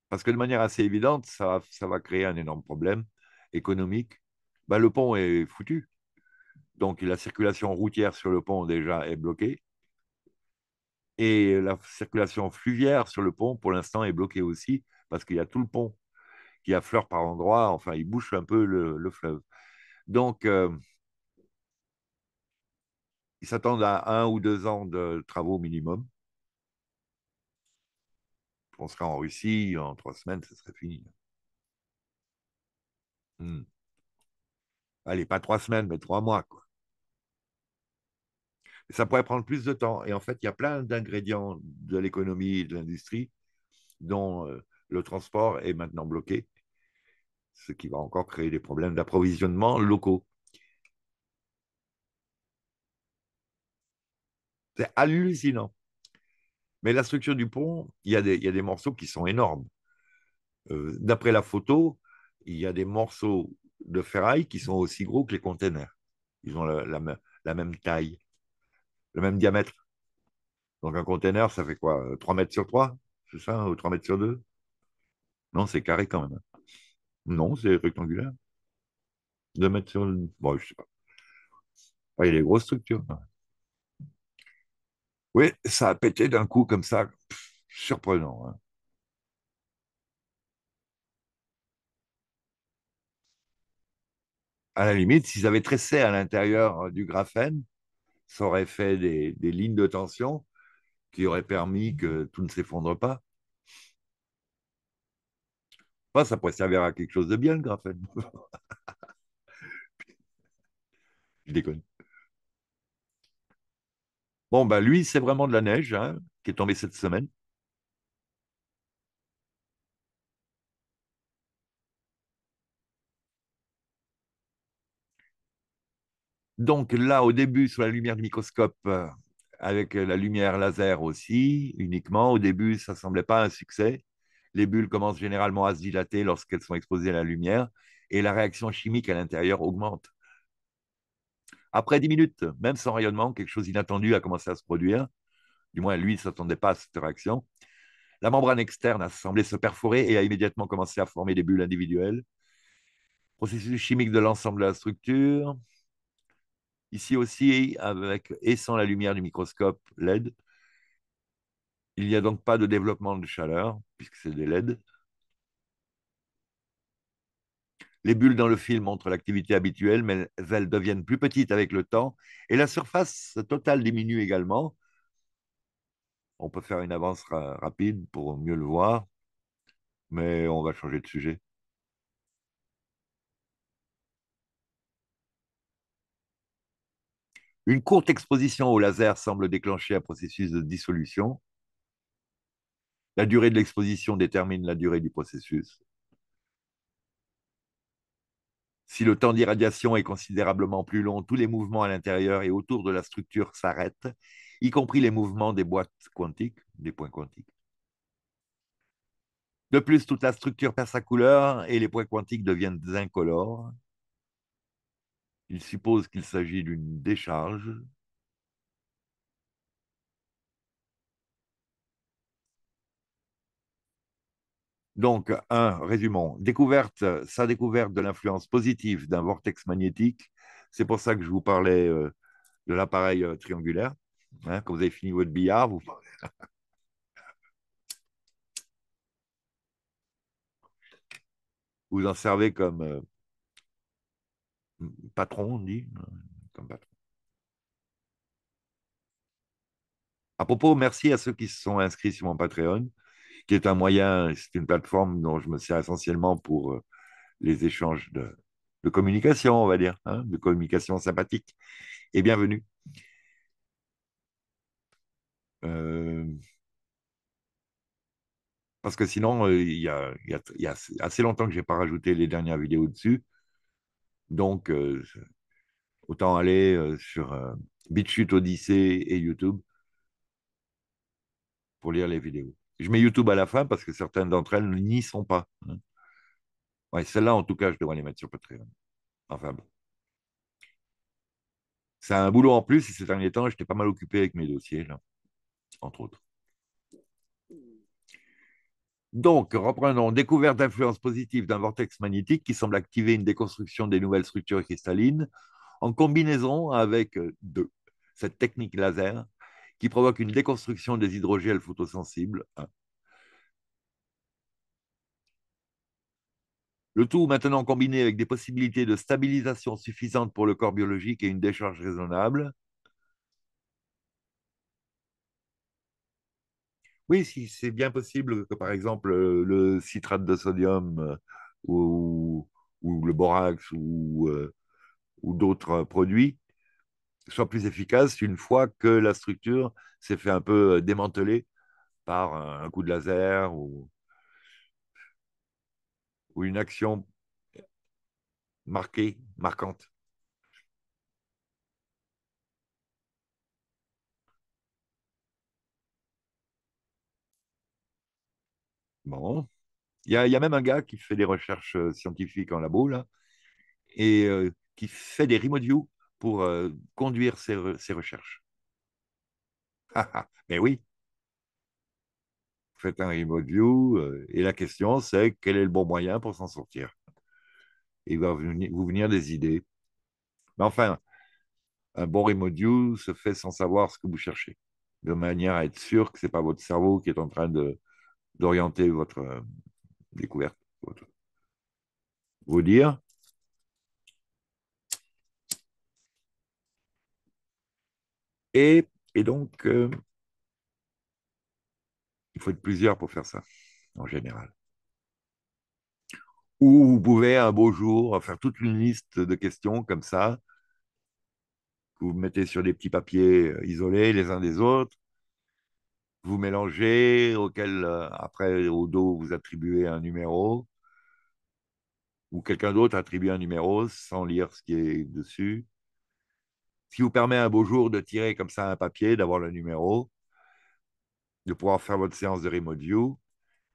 Parce que de manière assez évidente, ça va créer un énorme problème économique bah, le pont est foutu. Donc la circulation routière sur le pont déjà est bloquée. Et la circulation fluviaire sur le pont, pour l'instant, est bloquée aussi, parce qu'il y a tout le pont qui affleure par endroits, enfin, il bouche un peu le, fleuve. Donc, euh, ils s'attendent à un ou deux ans de travaux minimum. On sera en Russie, en trois semaines, ce serait fini. Hmm allez, pas trois semaines, mais trois mois. ça pourrait prendre plus de temps. Et en fait, il y a plein d'ingrédients de l'économie et de l'industrie dont euh, le transport est maintenant bloqué, ce qui va encore créer des problèmes d'approvisionnement locaux. C'est hallucinant. Mais la structure du pont, il y a des, morceaux qui sont énormes. Euh, d'après la photo, il y a des morceaux de ferraille qui sont aussi gros que les containers. Ils ont la, même taille, le même diamètre. Donc un container, ça fait quoi 3 euh, mètres sur 3 C'est ça Ou 3 mètres sur 2 Non, c'est carré quand même. Non, c'est rectangulaire. 2 mètres sur... Bon, je sais pas. Ah, il y a des grosses structures. Oui, ça a pété d'un coup comme ça. surprenant. Hein. à la limite, s'ils avaient tressé à l'intérieur euh, du graphène, ça aurait fait des, lignes de tension qui auraient permis que tout ne s'effondre pas. ça pourrait servir à quelque chose de bien, le graphène. Je déconne. Bon, ben lui, c'est vraiment de la neige hein, qui est tombée cette semaine. Donc là, au début, sous la lumière du microscope, euh, avec euh, la lumière laser aussi, uniquement, au début, ça ne semblait pas un succès. Les bulles commencent généralement à se dilater lorsqu'elles sont exposées à la lumière et la réaction chimique à l'intérieur augmente. Après 10 minutes, même sans rayonnement, quelque chose d'inattendu a commencé à se produire. Du moins, lui ne s'attendait pas à cette réaction. La membrane externe a semblé se perforer et a immédiatement commencé à former des bulles individuelles. Processus chimique de l'ensemble de la structure, Ici aussi, avec et sans la lumière du microscope LED, il n'y a donc pas de développement de chaleur, puisque c'est des LED. Les bulles dans le film montrent l'activité habituelle, mais elles deviennent plus petites avec le temps, et la surface totale diminue également. On peut faire une avance rapide pour mieux le voir, mais on va changer de sujet. Une courte exposition au laser semble déclencher un processus de dissolution. La durée de l'exposition détermine la durée du processus. Si le temps d'irradiation est considérablement plus long, tous les mouvements à l'intérieur et autour de la structure s'arrêtent, y compris les mouvements des boîtes quantiques, des points quantiques. De plus, toute la structure perd sa couleur et les points quantiques deviennent incolores. Il suppose qu'il s'agit d'une décharge. Donc, un, résumé. Découverte, sa découverte de l'influence positive d'un vortex magnétique. C'est pour ça que je vous parlais euh, de l'appareil euh, triangulaire. Hein. quand vous avez fini votre billard, vous vous en servez comme, euh, patron, on dit, euh, comme patron. À propos, merci à ceux qui se sont inscrits sur mon Patreon, qui est un moyen, c'est une plateforme dont je me sers essentiellement pour euh, les échanges de, communication, on va dire, hein, de communication sympathique. Et bienvenue. Euh, parce que sinon, il y, a, assez longtemps que je n'ai pas rajouté les dernières vidéos dessus. Donc, euh, autant aller euh, sur euh, BitChute, Odyssey et YouTube pour lire les vidéos. Je mets YouTube à la fin parce que certaines d'entre elles n'y sont pas. Hein. celles-là, en tout cas, je devrais les mettre sur Patreon. Enfin bon. C'est un boulot en plus et ces derniers temps, j'étais pas mal occupé avec mes dossiers, entre autres. Donc, reprenons, découverte d'influence positive d'un vortex magnétique qui semble activer une déconstruction des nouvelles structures cristallines en combinaison avec euh, cette technique laser qui provoque une déconstruction des hydrogels photosensibles. Le tout maintenant combiné avec des possibilités de stabilisation suffisantes pour le corps biologique et une décharge raisonnable. Oui, si c'est bien possible que par exemple euh, le citrate de sodium euh, ou, le borax euh, ou, d'autres produits soient plus efficaces une fois que la structure s'est fait un peu démanteler par un, coup de laser ou une action marquée, marquante. Bon. Il y a, même un gars qui fait des recherches euh, scientifiques en labo, là, et euh, qui fait des remote pour euh, conduire ses, recherches. Ah, ah, mais oui. Vous faites un remote view, et la question, c'est quel est le bon moyen pour s'en sortir Il va vous venir des idées. Mais enfin, un bon remote view se fait sans savoir ce que vous cherchez, de manière à être sûr que ce n'est pas votre cerveau qui est en train de d'orienter votre euh, découverte, vous dire. Et, donc, euh, il faut être plusieurs pour faire ça, en général. Ou vous pouvez, un beau jour, faire toute une liste de questions comme ça, que vous mettez sur des petits papiers euh, isolés les uns des autres, vous mélangez, auquel euh, après au dos vous attribuez un numéro, ou quelqu'un d'autre attribue un numéro sans lire ce qui est dessus. Ce qui vous permet un beau jour de tirer comme ça un papier, d'avoir le numéro, de pouvoir faire votre séance de remote view,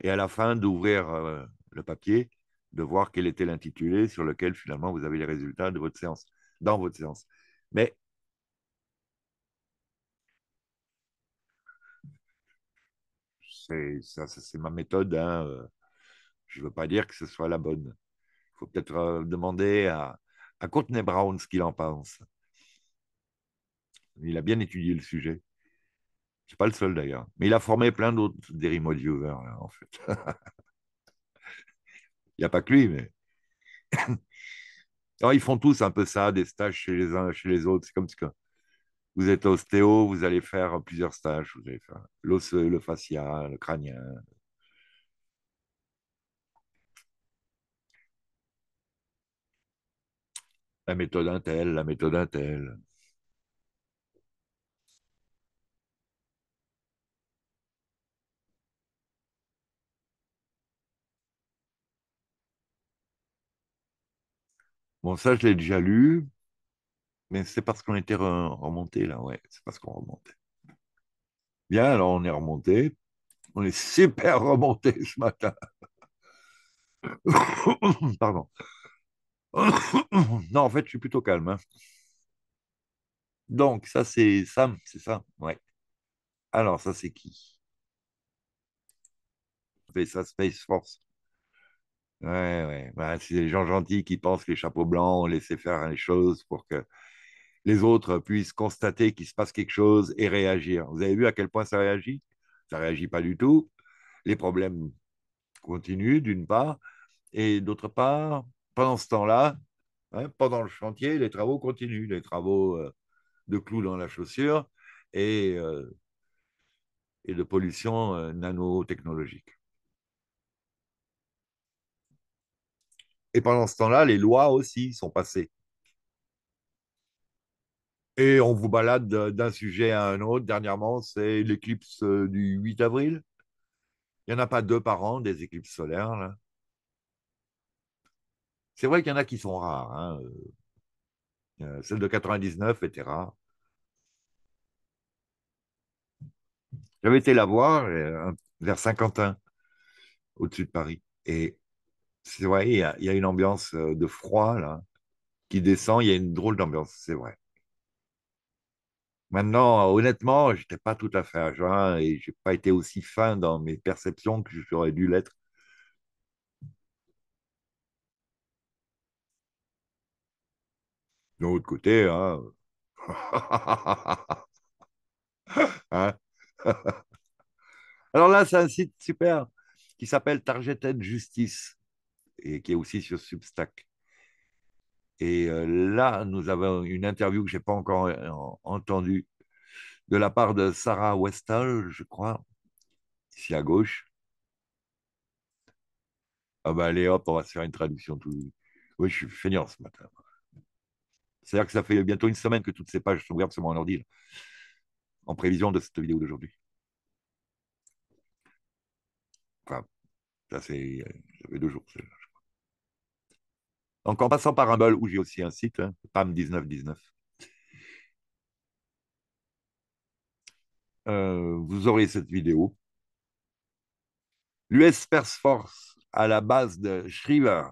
et à la fin d'ouvrir euh, le papier, de voir quel était l'intitulé sur lequel finalement vous avez les résultats de votre séance, dans votre séance. Mais c'est ma méthode. Hein, euh. Je ne veux pas dire que ce soit la bonne. Il faut peut-être euh, demander à, Courtney Brown ce qu'il en pense. Il a bien étudié le sujet. n'est pas le seul d'ailleurs. Mais il a formé plein d'autres des là, en fait. il n'y a pas que lui, mais. ils font tous un peu ça, des stages chez les uns, chez les autres. C'est comme, vous êtes ostéo, vous allez faire plusieurs stages. Vous allez faire l'osseux, le fascia, le crânien. La méthode Intel, la méthode Intel. Bon, ça, je l'ai déjà lu. Mais c'est parce qu'on était remonté là, ouais. C'est parce qu'on remontait. Bien, alors on est remonté. On est super remonté ce matin. Pardon. non, en fait, je suis plutôt calme. Hein. Donc, ça, c'est Sam, c'est ça Ouais. Alors, ça, c'est qui ça, Space Force. Ouais, ouais. Bah, c'est les gens gentils qui pensent que les chapeaux blancs ont laissé faire les choses pour que les autres puissent constater qu'il se passe quelque chose et réagir. Vous avez vu à quel point ça réagit Ça réagit pas du tout. Les problèmes continuent, d'une part, et d'autre part, pendant ce temps-là, hein, pendant le chantier, les travaux continuent, les travaux euh, de clous dans la chaussure et, euh, de pollution euh, nanotechnologique. Et pendant ce temps-là, les lois aussi sont passées. Et on vous balade d'un sujet à un autre. Dernièrement, c'est l'éclipse euh, du 8 avril. Il n'y en a pas deux par an des éclipses solaires. C'est vrai qu'il y en a qui sont rares. Hein, euh, euh, celle de 99 était rare. J'avais été la voir vers Saint-Quentin, au-dessus de Paris. Et c'est vrai, il y, y, a une ambiance de froid là, qui descend. Il y a une drôle d'ambiance, c'est vrai. Maintenant, honnêtement, je n'étais pas tout à fait à jeun et je n'ai pas été aussi fin dans mes perceptions que j'aurais dû l'être. De l'autre côté, hein. Hein? Alors là, c'est un site super qui s'appelle Targeted Justice et qui est aussi sur Substack. Et euh, là, nous avons une interview que je n'ai pas encore euh, entendue de la part de Sarah Westall, je crois, ici à gauche. Ah ben allez hop, on va se faire une traduction. Oui, je suis feignant ce matin. C'est-à-dire que ça fait bientôt une semaine que toutes ces pages sont ouvertes sur mon ordi, en prévision de cette vidéo d'aujourd'hui. Enfin, ça euh, fait deux jours, donc, en passant par Humble, où j'ai aussi un site, hein, PAM1919. Euh, vous aurez cette vidéo. L'US Space Force, à la base de Shriver,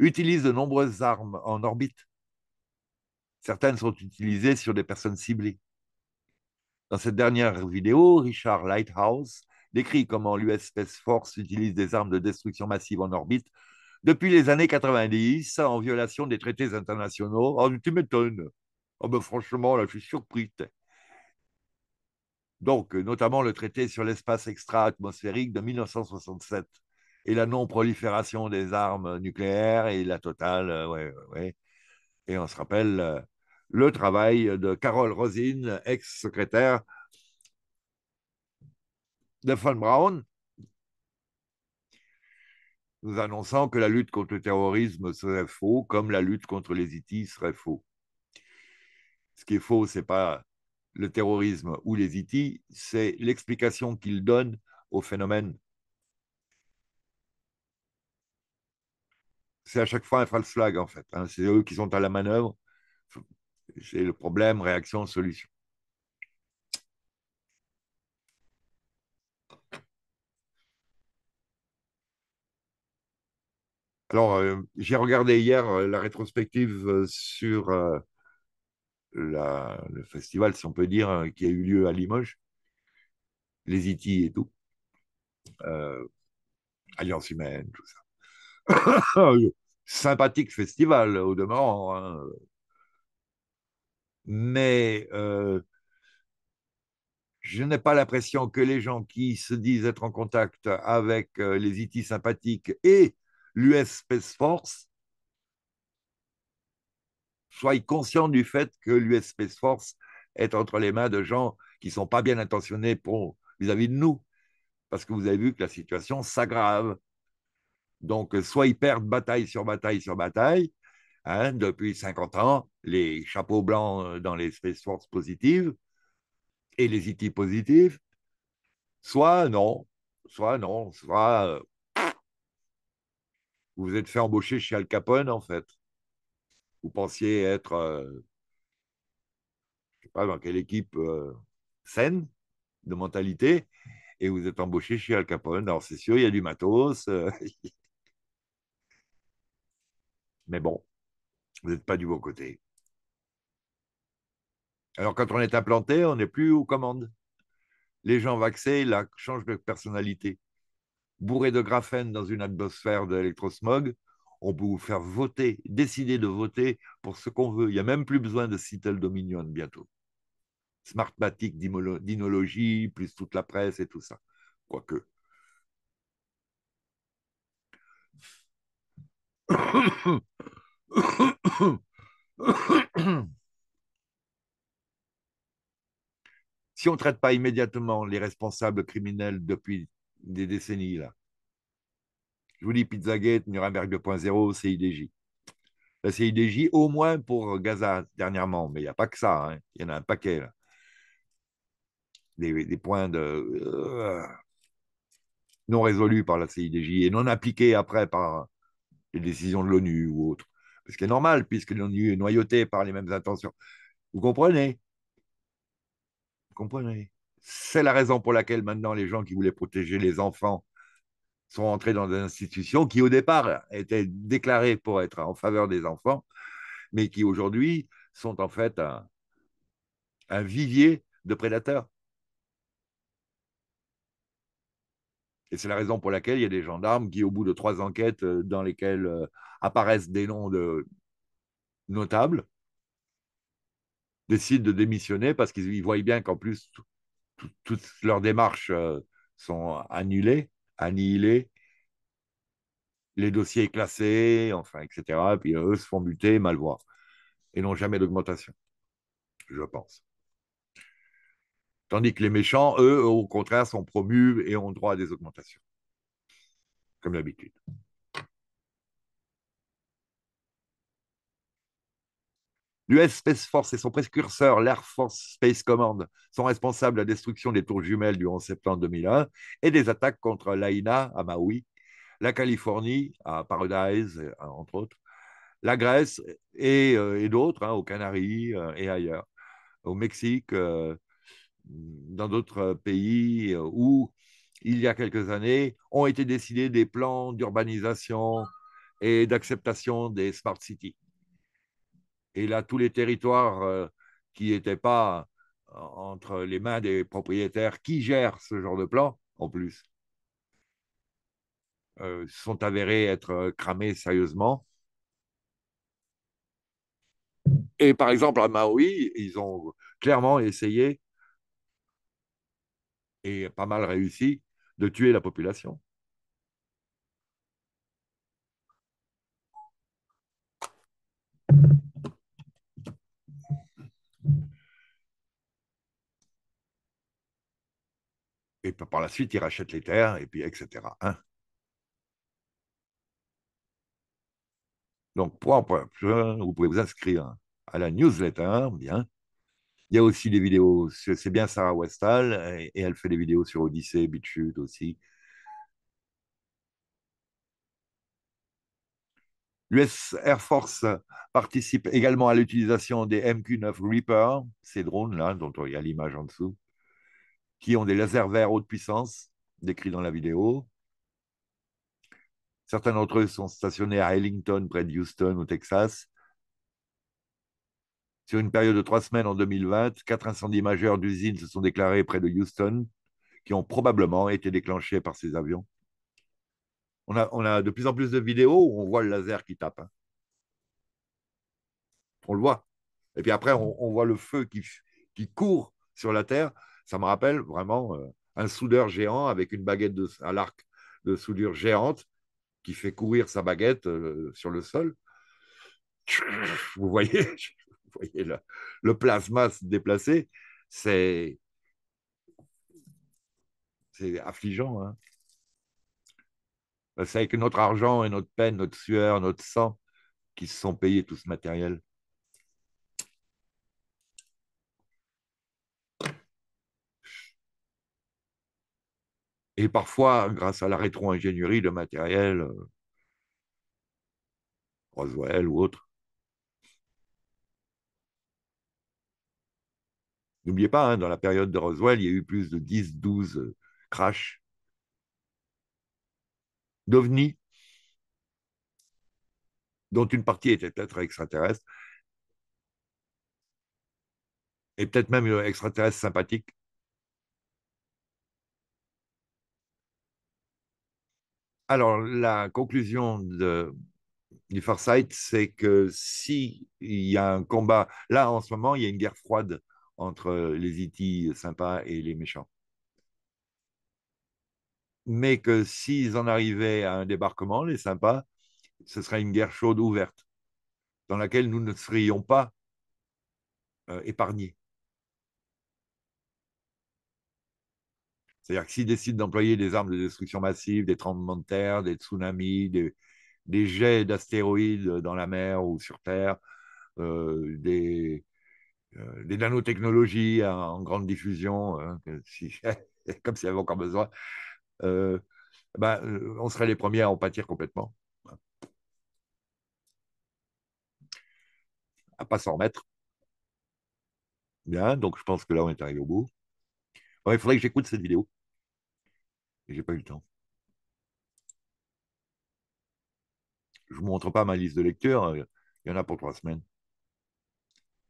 utilise de nombreuses armes en orbite. Certaines sont utilisées sur des personnes ciblées. Dans cette dernière vidéo, Richard Lighthouse décrit comment l'US Space Force utilise des armes de destruction massive en orbite depuis les années 90, en violation des traités internationaux. Oh, tu m'étonnes. Ah, ben, franchement, là, je suis surpris. Donc, euh, notamment le traité sur l'espace extra-atmosphérique de 1967 et la non-prolifération des armes nucléaires et la totale. Euh, et on se rappelle euh, le travail de Carole Rosine, ex-secrétaire de Von Braun, nous annonçant que la lutte contre le terrorisme serait faux, comme la lutte contre les ITI serait faux. Ce qui est faux, ce n'est pas le terrorisme ou les ITI, c'est l'explication qu'ils donnent au phénomène. C'est à chaque fois un false flag, en fait. Hein. C'est eux qui sont à la manœuvre. C'est le problème, réaction, solution. Alors, euh, j'ai regardé hier euh, la rétrospective euh, sur le festival, si on peut dire, qui a eu lieu à Limoges, les ITI e et tout, Alliance Humaine, tout ça. Sympathique festival au demeurant, hein. mais je n'ai pas l'impression que les gens qui se disent être en contact avec les ITI e sympathiques et l'US Space Force soyez conscient du fait que l'US Space Force est entre les mains de gens qui ne sont pas bien intentionnés pour, vis-à-vis de nous. Parce que vous avez vu que la situation s'aggrave. Donc, soit ils perdent bataille sur bataille sur bataille. Hein, depuis 50 ans, les chapeaux blancs dans les Space Force positives et les IT positives. Soit non, soit non, soit euh, vous vous êtes fait embaucher chez Al Capone, en fait. Vous pensiez être, euh, je ne sais pas dans quelle équipe euh, saine de mentalité, et vous êtes embauché chez Al Capone. Alors, c'est sûr, il y a du matos. Euh, mais bon, vous n'êtes pas du bon côté. Alors, quand on est implanté, on n'est plus aux commandes. Les gens vaccés, là, changent de personnalité bourré de graphène dans une atmosphère d'électrosmog, on peut vous faire voter, décider de voter pour ce qu'on veut. Il n'y a même plus besoin de citel Dominion bientôt. Smartmatic, dinologie, plus toute la presse et tout ça. Quoique. si on ne traite pas immédiatement les responsables criminels depuis des décennies. là. Je vous dis Pizzagate, Nuremberg 2.0, CIDJ. La CIDJ, au moins pour Gaza dernièrement, mais il n'y a pas que ça, hein. il y en a un paquet. Là. Des, points de, euh, non résolus par la CIDJ et non appliqués après par les décisions de l'ONU ou autre. Ce qui est normal, puisque l'ONU est noyautée par les mêmes intentions. Vous comprenez Vous comprenez c'est la raison pour laquelle maintenant les gens qui voulaient protéger les enfants sont entrés dans des institutions qui au départ étaient déclarées pour être en faveur des enfants, mais qui aujourd'hui sont en fait un, vivier de prédateurs. Et c'est la raison pour laquelle il y a des gendarmes qui, au bout de trois enquêtes euh, dans lesquelles euh, apparaissent des noms de notables, décident de démissionner parce qu'ils voient bien qu'en plus, toutes leurs démarches euh, sont annulées, annihilées. Les dossiers classés, enfin, etc. puis eux se font muter, mal voir. Et n'ont jamais d'augmentation, je pense. Tandis que les méchants, eux, au contraire, sont promus et ont droit à des augmentations, comme d'habitude. L'US Space Force et son précurseur, l'Air Force Space Command, sont responsables de la destruction des tours jumelles du 11 septembre 2001 et des attaques contre l'AINA à Maui, la Californie à Paradise, entre autres, la Grèce et, euh, d'autres, hein, aux Canaries euh, et ailleurs, au Mexique, euh, dans d'autres pays où, il y a quelques années, ont été décidés des plans d'urbanisation et d'acceptation des smart cities. Et là, tous les territoires euh, qui n'étaient pas euh, entre les mains des propriétaires qui gèrent ce genre de plan, en plus, euh, sont avérés être cramés sérieusement. Et par exemple, à Maui, ils ont clairement essayé, et pas mal réussi, de tuer la population. par la suite, ils rachètent les terres, et puis etc. Hein. Donc, pour, vous pouvez vous inscrire à la newsletter, bien. Il y a aussi des vidéos, c'est bien Sarah Westall, et, elle fait des vidéos sur Odyssée, BitChute aussi. L'US Air Force participe également à l'utilisation des MQ-9 Reaper, ces drones-là, dont il y a l'image en dessous qui ont des lasers verts haute puissance, décrits dans la vidéo. Certains d'entre eux sont stationnés à Ellington, près de Houston, au Texas. Sur une période de trois semaines en 2020, quatre incendies majeurs d'usines se sont déclarés près de Houston, qui ont probablement été déclenchés par ces avions. On a, de plus en plus de vidéos où on voit le laser qui tape. Hein. On le voit. Et puis après, on, voit le feu qui, qui court sur la Terre. Ça me rappelle vraiment euh, un soudeur géant avec une baguette de, à l'arc de soudure géante qui fait courir sa baguette euh, sur le sol. Vous voyez, le, plasma se déplacer. C'est affligeant. Hein. C'est avec notre argent et notre peine, notre sueur, notre sang qui se sont payés tout ce matériel. et parfois grâce à la rétro-ingénierie de matériel euh, Roswell ou autre. N'oubliez pas, hein, dans la période de Roswell, il y a eu plus de 10-12 euh, crashs d'ovnis, dont une partie était peut-être extraterrestre, et peut-être même euh, extraterrestre sympathique. Alors, la conclusion de, du Farsight, c'est que s'il y a un combat, là en ce moment, il y a une guerre froide entre les itis e sympas et les méchants. Mais que s'ils en arrivaient à un débarquement, les sympas, ce serait une guerre chaude ouverte, dans laquelle nous ne serions pas euh, épargnés. C'est-à-dire que s'ils décident d'employer des armes de destruction massive, des tremblements de terre, des tsunamis, des, jets d'astéroïdes dans la mer ou sur Terre, euh, euh, des, nanotechnologies en, grande diffusion, hein, comme s'ils avaient encore besoin, euh, bah, on serait les premiers à en pâtir complètement, à ne pas s'en remettre. Bien, donc je pense que là, on est arrivé au bout. il faudrait que j'écoute cette vidéo et j'ai pas eu le temps. Je vous montre pas ma liste de lecteurs, euh, il y en a pour trois semaines.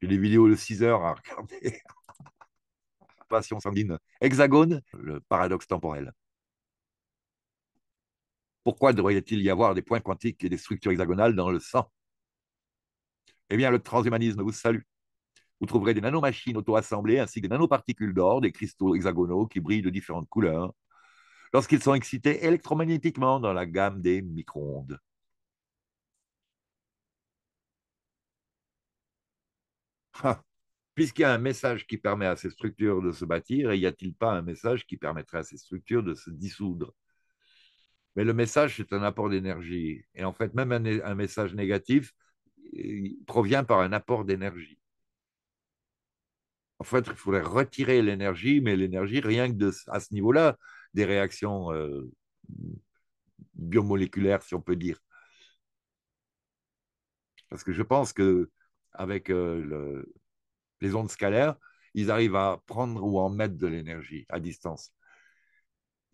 J'ai des vidéos de six heures à regarder. Passion sanguine. Hexagone, le paradoxe temporel. Pourquoi devrait-il y avoir des points quantiques et des structures hexagonales dans le sang Eh bien, le transhumanisme vous salue. Vous trouverez des nanomachines auto-assemblées ainsi que des nanoparticules d'or, des cristaux hexagonaux qui brillent de différentes couleurs, lorsqu'ils sont excités électromagnétiquement dans la gamme des micro-ondes. Puisqu'il y a un message qui permet à ces structures de se bâtir, y a-t-il pas un message qui permettrait à ces structures de se dissoudre Mais le message, c'est un apport d'énergie. Et en fait, même un, message négatif provient par un apport d'énergie. En fait, il faudrait retirer l'énergie, mais l'énergie, rien que à ce niveau-là, des réactions euh, biomoléculaires, si on peut dire. Parce que je pense que avec euh, le, les ondes scalaires, ils arrivent à prendre ou en mettre de l'énergie à distance.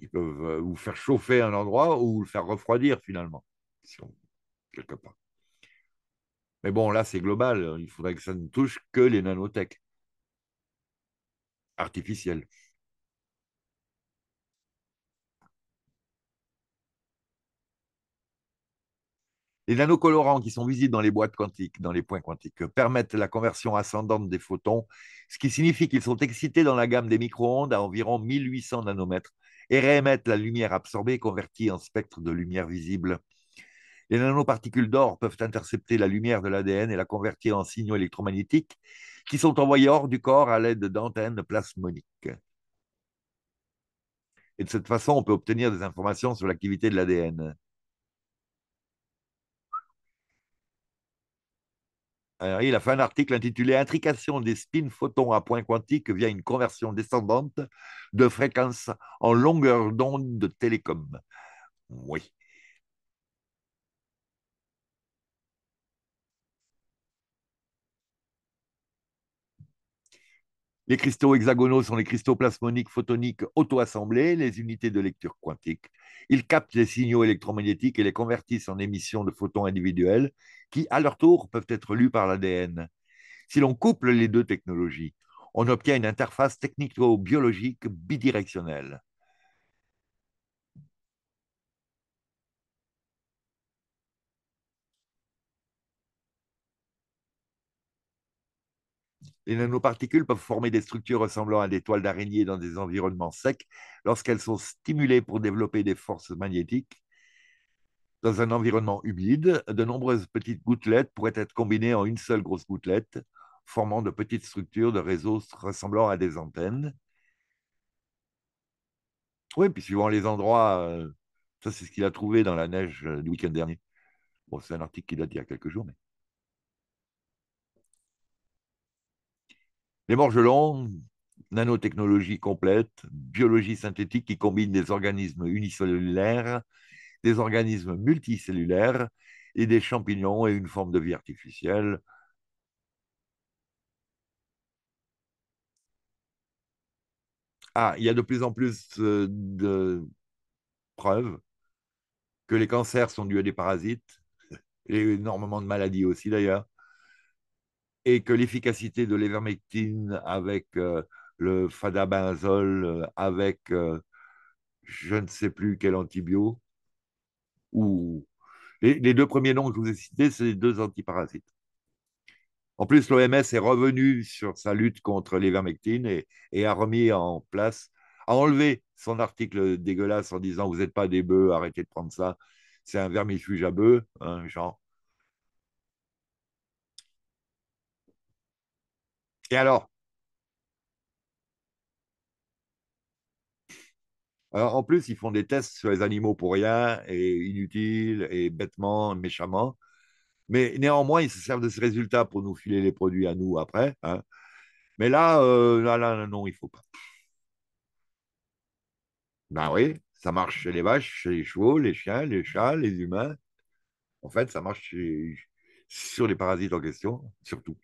Ils peuvent vous euh, faire chauffer un endroit ou le faire refroidir finalement, si quelque part. Mais bon, là, c'est global. Hein. Il faudrait que ça ne touche que les nanotech artificielles. Les nanocolorants qui sont visibles dans les boîtes quantiques, dans les points quantiques, permettent la conversion ascendante des photons, ce qui signifie qu'ils sont excités dans la gamme des micro-ondes à environ 1800 nanomètres et réémettent la lumière absorbée convertie en spectre de lumière visible. Les nanoparticules d'or peuvent intercepter la lumière de l'ADN et la convertir en signaux électromagnétiques qui sont envoyés hors du corps à l'aide d'antennes plasmoniques. Et de cette façon, on peut obtenir des informations sur l'activité de l'ADN. il a fait un article intitulé Intrication des spins photons à point quantique via une conversion descendante de fréquences en longueur d'onde de télécom. Oui. Les cristaux hexagonaux sont les cristaux plasmoniques photoniques auto-assemblés, les unités de lecture quantique. Ils captent les signaux électromagnétiques et les convertissent en émissions de photons individuels qui, à leur tour, peuvent être lus par l'ADN. Si l'on couple les deux technologies, on obtient une interface technico-biologique bidirectionnelle. Les nanoparticules peuvent former des structures ressemblant à des toiles d'araignée dans des environnements secs lorsqu'elles sont stimulées pour développer des forces magnétiques. Dans un environnement humide, de nombreuses petites gouttelettes pourraient être combinées en une seule grosse gouttelette, formant de petites structures de réseaux ressemblant à des antennes. Oui, puis suivant les endroits, euh, ça c'est ce qu'il a trouvé dans la neige euh, du week-end dernier. Bon, c'est un article qu'il dit il y a quelques jours, mais. Les morgelons, nanotechnologie complète, biologie synthétique qui combine des organismes unicellulaires, des organismes multicellulaires et des champignons et une forme de vie artificielle. Ah, il y a de plus en plus euh, de preuves que les cancers sont dus à des parasites, et énormément de maladies aussi d'ailleurs, et que l'efficacité de l'evermectine avec euh, le fadabenzol, euh, avec euh, je ne sais plus quel antibio, ou les, deux premiers noms que je vous ai cités, c'est les deux antiparasites. En plus, l'OMS est revenu sur sa lutte contre l'evermectine et, a remis en place, a enlevé son article dégueulasse en disant Vous n'êtes pas des bœufs, arrêtez de prendre ça, c'est un vermifuge à bœufs, genre. Et alors Alors, euh, en plus, ils font des tests sur les animaux pour rien, et inutiles, et bêtement, méchamment. Mais néanmoins, ils se servent de ces résultats pour nous filer les produits à nous après. Hein. Mais euh, là, là, non, il ne faut pas. Ben oui, ça marche chez les vaches, chez les chevaux, les chiens, les chats, les humains. En fait, ça marche sur les parasites en question, surtout.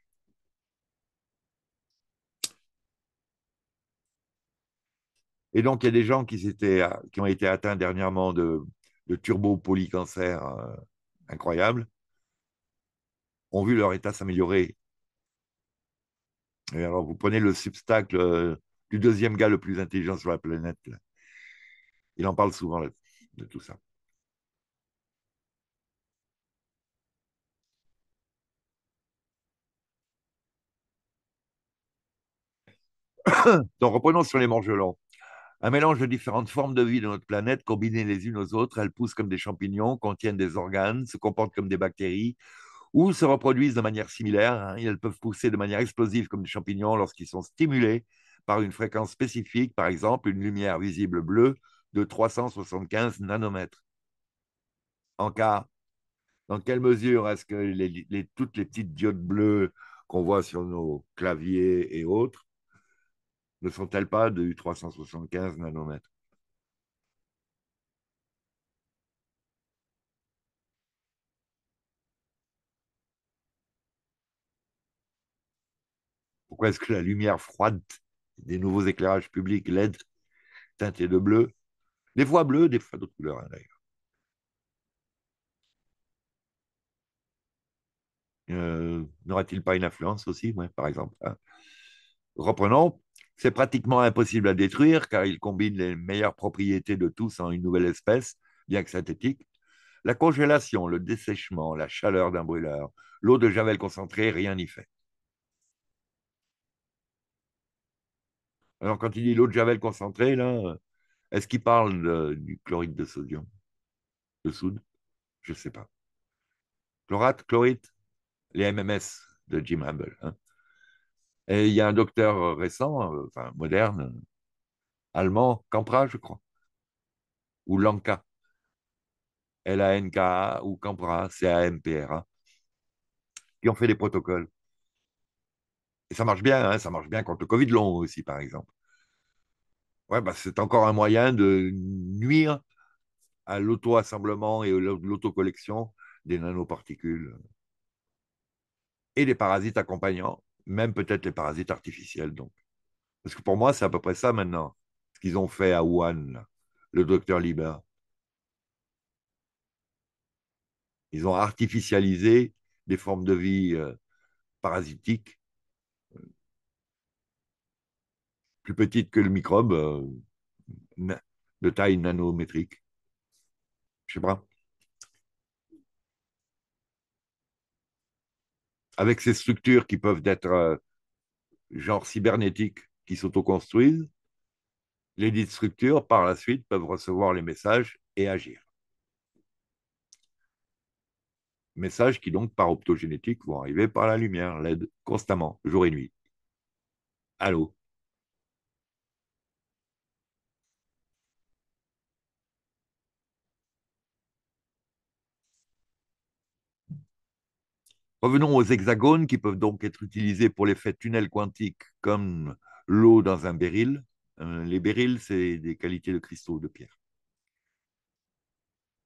Et donc, il y a des gens qui, euh, ont été atteints dernièrement de, de turbo-polycancer euh, incroyable, ont vu leur état s'améliorer. Et alors, vous prenez le substacle euh, du deuxième gars le plus intelligent sur la planète. Il en parle souvent de tout ça. Donc reprenons sur les mangelons. Un mélange de différentes formes de vie de notre planète, combinées les unes aux autres, elles poussent comme des champignons, contiennent des organes, se comportent comme des bactéries ou se reproduisent de manière similaire. Hein. Elles peuvent pousser de manière explosive comme des champignons lorsqu'ils sont stimulés par une fréquence spécifique, par exemple une lumière visible bleue de 375 nanomètres. En cas, dans quelle mesure est-ce que toutes les petites diodes bleues qu'on voit sur nos claviers et autres ne sont-elles pas de 375 nanomètres Pourquoi est-ce que la lumière froide des nouveaux éclairages publics LED teintés de bleu, des fois bleu, des fois d'autres couleurs hein, d'ailleurs, euh, n'aura-t-il pas une influence aussi, par exemple hein Reprenons c'est pratiquement impossible à détruire car il combine les meilleures propriétés de tous en une nouvelle espèce, bien que synthétique. La congélation, le dessèchement, la chaleur d'un brûleur, l'eau de javel concentrée, rien n'y fait. Alors quand il dit l'eau de javel concentrée, là, euh, est-ce qu'il parle du chlorite de sodium de soude Je ne sais pas. Chlorate, chlorite, les MMS de Jim Humble. Hein. Et il y a un docteur récent, euh, enfin moderne, allemand, Campra, je crois, ou Lanka, l a n k ou Campra, C-A-M-P-R-A, qui ont fait des protocoles. Et ça marche bien, hein, ça marche bien contre le Covid long aussi, par exemple. Ouais, bah, c'est encore un moyen de nuire à l'auto-assemblement et l'auto-collection des nanoparticules et des parasites accompagnants même peut-être les parasites artificiels. Donc. Parce que pour moi, c'est à peu près ça maintenant, ce qu'ils ont fait à Wuhan, le docteur Liba. Ils ont artificialisé des formes de vie euh, parasitiques euh, plus petites que le microbe, euh, de taille nanométrique. Je sais pas. avec ces structures qui peuvent être euh, genre cybernétiques qui s'autoconstruisent, les dites structures, par la suite, peuvent recevoir les messages et agir. Messages qui, donc, par optogénétique, vont arriver par la lumière, l'aide, constamment, jour et nuit. Allô Revenons aux hexagones qui peuvent donc être utilisés pour l'effet tunnel quantique comme l'eau dans un béryl. Euh, les béryls, c'est des qualités de cristaux de pierre.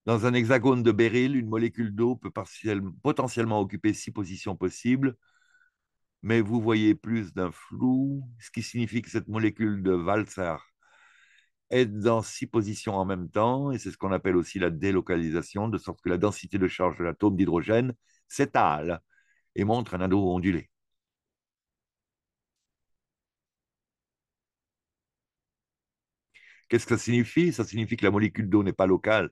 Dans un hexagone de béryl, une molécule d'eau peut potentiellement occuper six positions possibles, mais vous voyez plus d'un flou, ce qui signifie que cette molécule de Valsar est dans six positions en même temps, et c'est ce qu'on appelle aussi la délocalisation, de sorte que la densité de charge de l'atome d'hydrogène s'étale et montre un anneau ondulé. Qu'est-ce que ça signifie Ça signifie que la molécule d'eau n'est pas locale,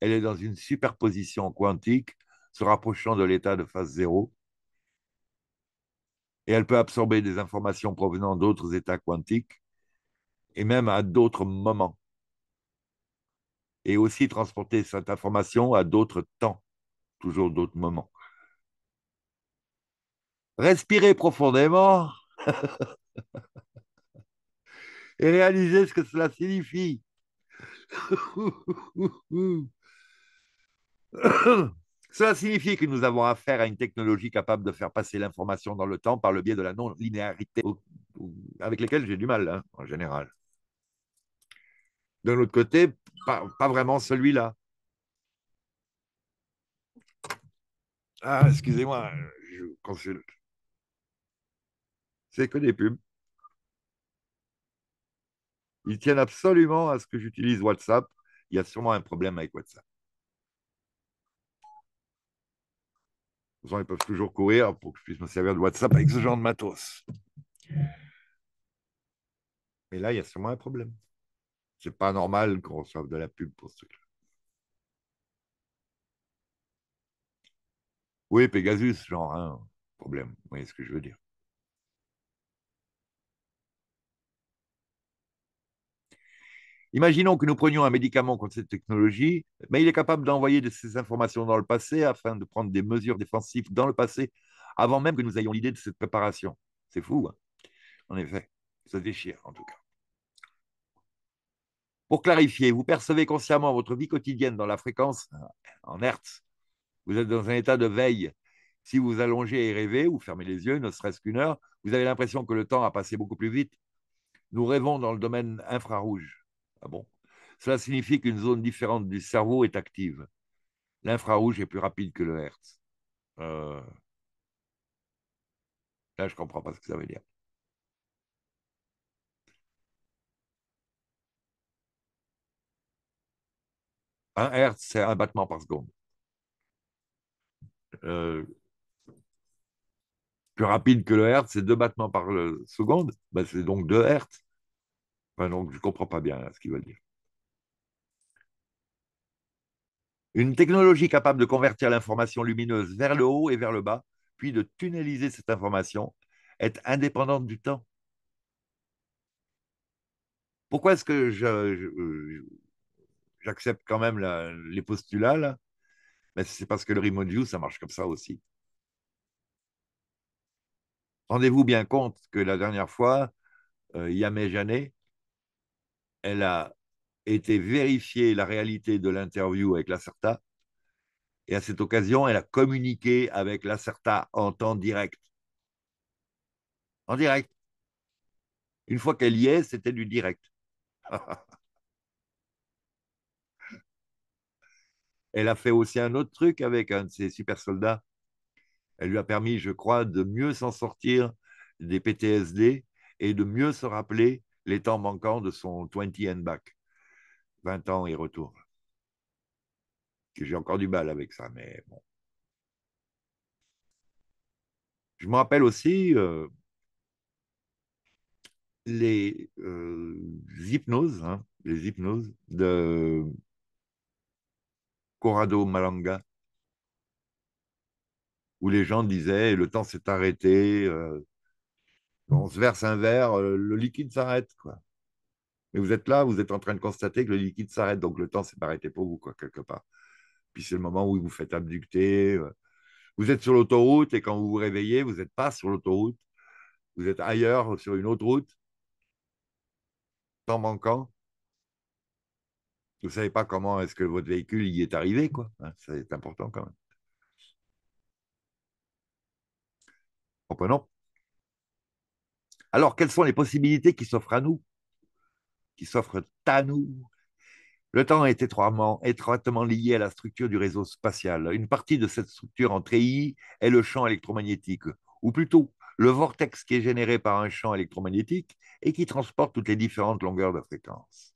elle est dans une superposition quantique se rapprochant de l'état de phase zéro, et elle peut absorber des informations provenant d'autres états quantiques et même à d'autres moments, et aussi transporter cette information à d'autres temps, toujours d'autres moments. Respirez profondément et réalisez ce que cela signifie. Cela signifie que nous avons affaire à une technologie capable de faire passer l'information dans le temps par le biais de la non-linéarité avec laquelle j'ai du mal, hein, en général. D'un autre côté, pas, vraiment celui-là. Ah, excusez-moi, je consulte c'est que des pubs. Ils tiennent absolument à ce que j'utilise WhatsApp. Il y a sûrement un problème avec WhatsApp. ils peuvent toujours courir pour que je puisse me servir de WhatsApp avec ce genre de matos. Mais là, il y a sûrement un problème. C'est pas normal qu'on reçoive de la pub pour ce truc-là. Oui, Pegasus, genre, un hein, problème. Vous voyez ce que je veux dire. Imaginons que nous prenions un médicament contre cette technologie, mais il est capable d'envoyer de ces informations dans le passé afin de prendre des mesures défensives dans le passé avant même que nous ayons l'idée de cette préparation. C'est fou, hein. en effet. Ça déchire, en tout cas. Pour clarifier, vous percevez consciemment votre vie quotidienne dans la fréquence euh, en Hertz. Vous êtes dans un état de veille. Si vous allongez et rêvez ou fermez les yeux, ne serait-ce qu'une heure, vous avez l'impression que le temps a passé beaucoup plus vite. Nous rêvons dans le domaine infrarouge ah bon Cela signifie qu'une zone différente du cerveau est active. L'infrarouge est plus rapide que le Hertz. Euh. Là, je ne comprends pas ce que ça veut dire. Un Hertz, c'est un battement par seconde. Euh. plus rapide que le Hertz, c'est deux battements par seconde. Ben, c'est donc deux Hertz je ne comprends pas bien hein, ce qu'il veut dire. Une technologie capable de convertir l'information lumineuse vers le haut et vers le bas, puis de tunneliser cette information, est indépendante du temps. Pourquoi est-ce que euh, j'accepte quand même les postulats là Mais ben, c'est parce que le remote view, ça marche comme ça aussi. Rendez-vous bien compte que la dernière fois, il a mes Janet, elle a été vérifier la réalité de l'interview avec La l'ACERTA. Et à cette occasion, elle a communiqué avec La Serta en temps direct. En direct. Une fois qu'elle y est, c'était du direct. elle a fait aussi un autre truc avec un de ses super soldats. Elle lui a permis, je crois, de mieux s'en sortir des PTSD et de mieux se rappeler les temps manquants de son 20 and back. 20 ans et retour. J'ai encore du mal avec ça, mais bon. Je me rappelle aussi euh, les euh, hypnoses, hein, les hypnoses de Corrado Malanga, où les gens disaient le temps s'est arrêté, euh, on se verse un verre, euh, le liquide s'arrête, quoi. Mais vous êtes là, vous êtes en train de constater que le liquide s'arrête, donc le temps s'est arrêté pour vous, quoi, quelque part. Puis c'est le moment où vous faites abducter. Euh. Vous êtes sur l'autoroute et quand vous vous réveillez, vous n'êtes pas sur l'autoroute, vous êtes ailleurs, sur une autre route. Temps manquant. Vous ne savez pas comment est-ce que votre véhicule y est arrivé, quoi. Hein, c'est important quand même. Reprenons. Ben alors, quelles sont les possibilités qui s'offrent à nous Qui s'offrent à nous Le temps est étroitement, lié à la structure du réseau spatial. Une partie de cette structure en treillis est le champ électromagnétique, ou plutôt le vortex qui est généré par un champ électromagnétique et qui transporte toutes les différentes longueurs de fréquence.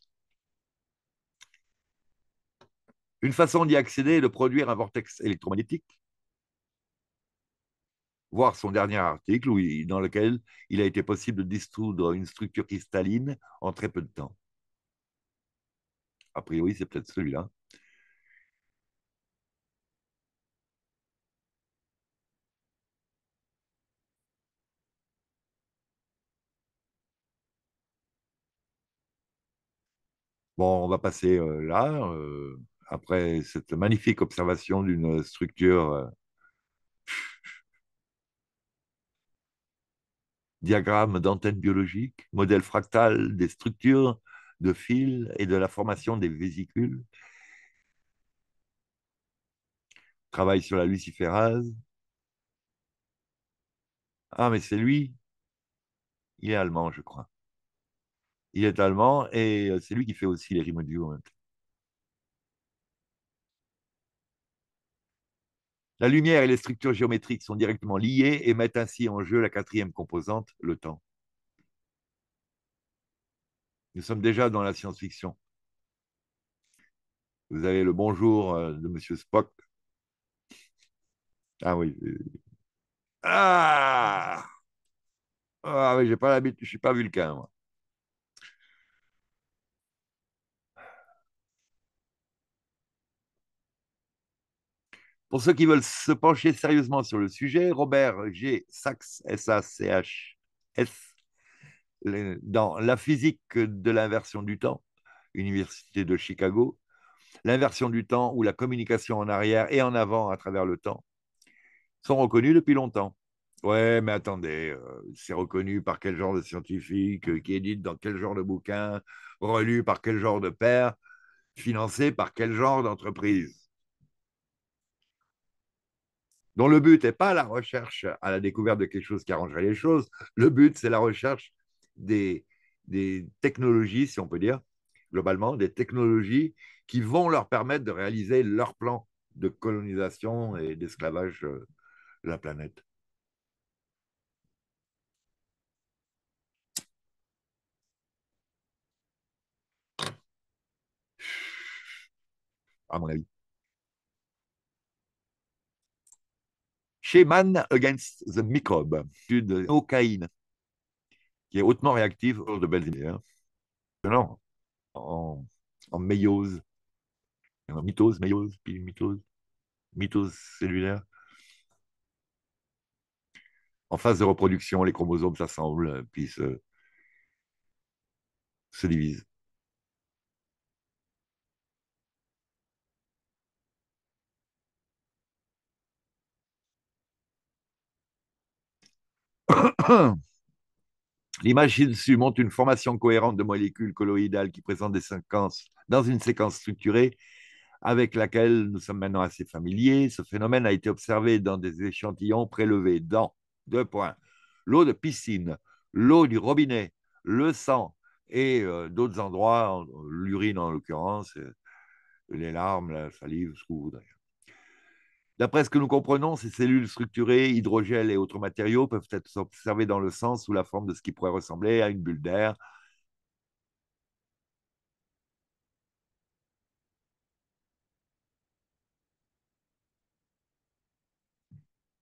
Une façon d'y accéder est de produire un vortex électromagnétique voir son dernier article dans lequel il a été possible de dissoudre une structure cristalline en très peu de temps. A priori, c'est peut-être celui-là. Bon, on va passer euh, là, euh, après cette magnifique observation d'une structure euh, diagramme d'antenne biologique, modèle fractal des structures de fils et de la formation des vésicules, Travail sur la luciférase. Ah, mais c'est lui, il est allemand, je crois. Il est allemand et euh, c'est lui qui fait aussi les rimes du La lumière et les structures géométriques sont directement liées et mettent ainsi en jeu la quatrième composante, le temps. Nous sommes déjà dans la science-fiction. Vous avez le bonjour euh, de M. Spock. Ah oui. Euh, ah, ah oui, j'ai pas l'habitude, je suis pas vulcain, moi. Pour ceux qui veulent se pencher sérieusement sur le sujet, Robert G. Sachs, s dans La physique de l'inversion du temps, Université de Chicago, l'inversion du temps ou la communication en arrière et en avant à travers le temps, sont reconnus depuis longtemps. Ouais, mais attendez, euh, c'est reconnu par quel genre de scientifique, euh, qui édite dans quel genre de bouquin, relu par quel genre de père, financé par quel genre d'entreprise dont le but n'est pas la recherche à la découverte de quelque chose qui arrangerait les choses, le but c'est la recherche des, technologies, si on peut dire, globalement, des technologies qui vont leur permettre de réaliser leur plan de colonisation et d'esclavage de la planète. À mon avis. chez Against the Microbe, une cocaïne qui est hautement réactive au de belle hein. Non, en, en méiose, en mitose, méiose, puis mitose, mitose cellulaire. En phase de reproduction, les chromosomes s'assemblent, puis se, se divisent. L'image ci-dessus montre une formation cohérente de molécules colloïdales qui présentent des séquences dans une séquence structurée avec laquelle nous sommes maintenant assez familiers. Ce phénomène a été observé dans des échantillons prélevés dans deux points l'eau de piscine, l'eau du robinet, le sang et euh, d'autres endroits, l'urine en l'occurrence, euh, les larmes, la salive, ce que vous voudrez. D'après ce que nous comprenons, ces cellules structurées, hydrogel et autres matériaux peuvent être observées dans le sens sous la forme de ce qui pourrait ressembler à une bulle d'air.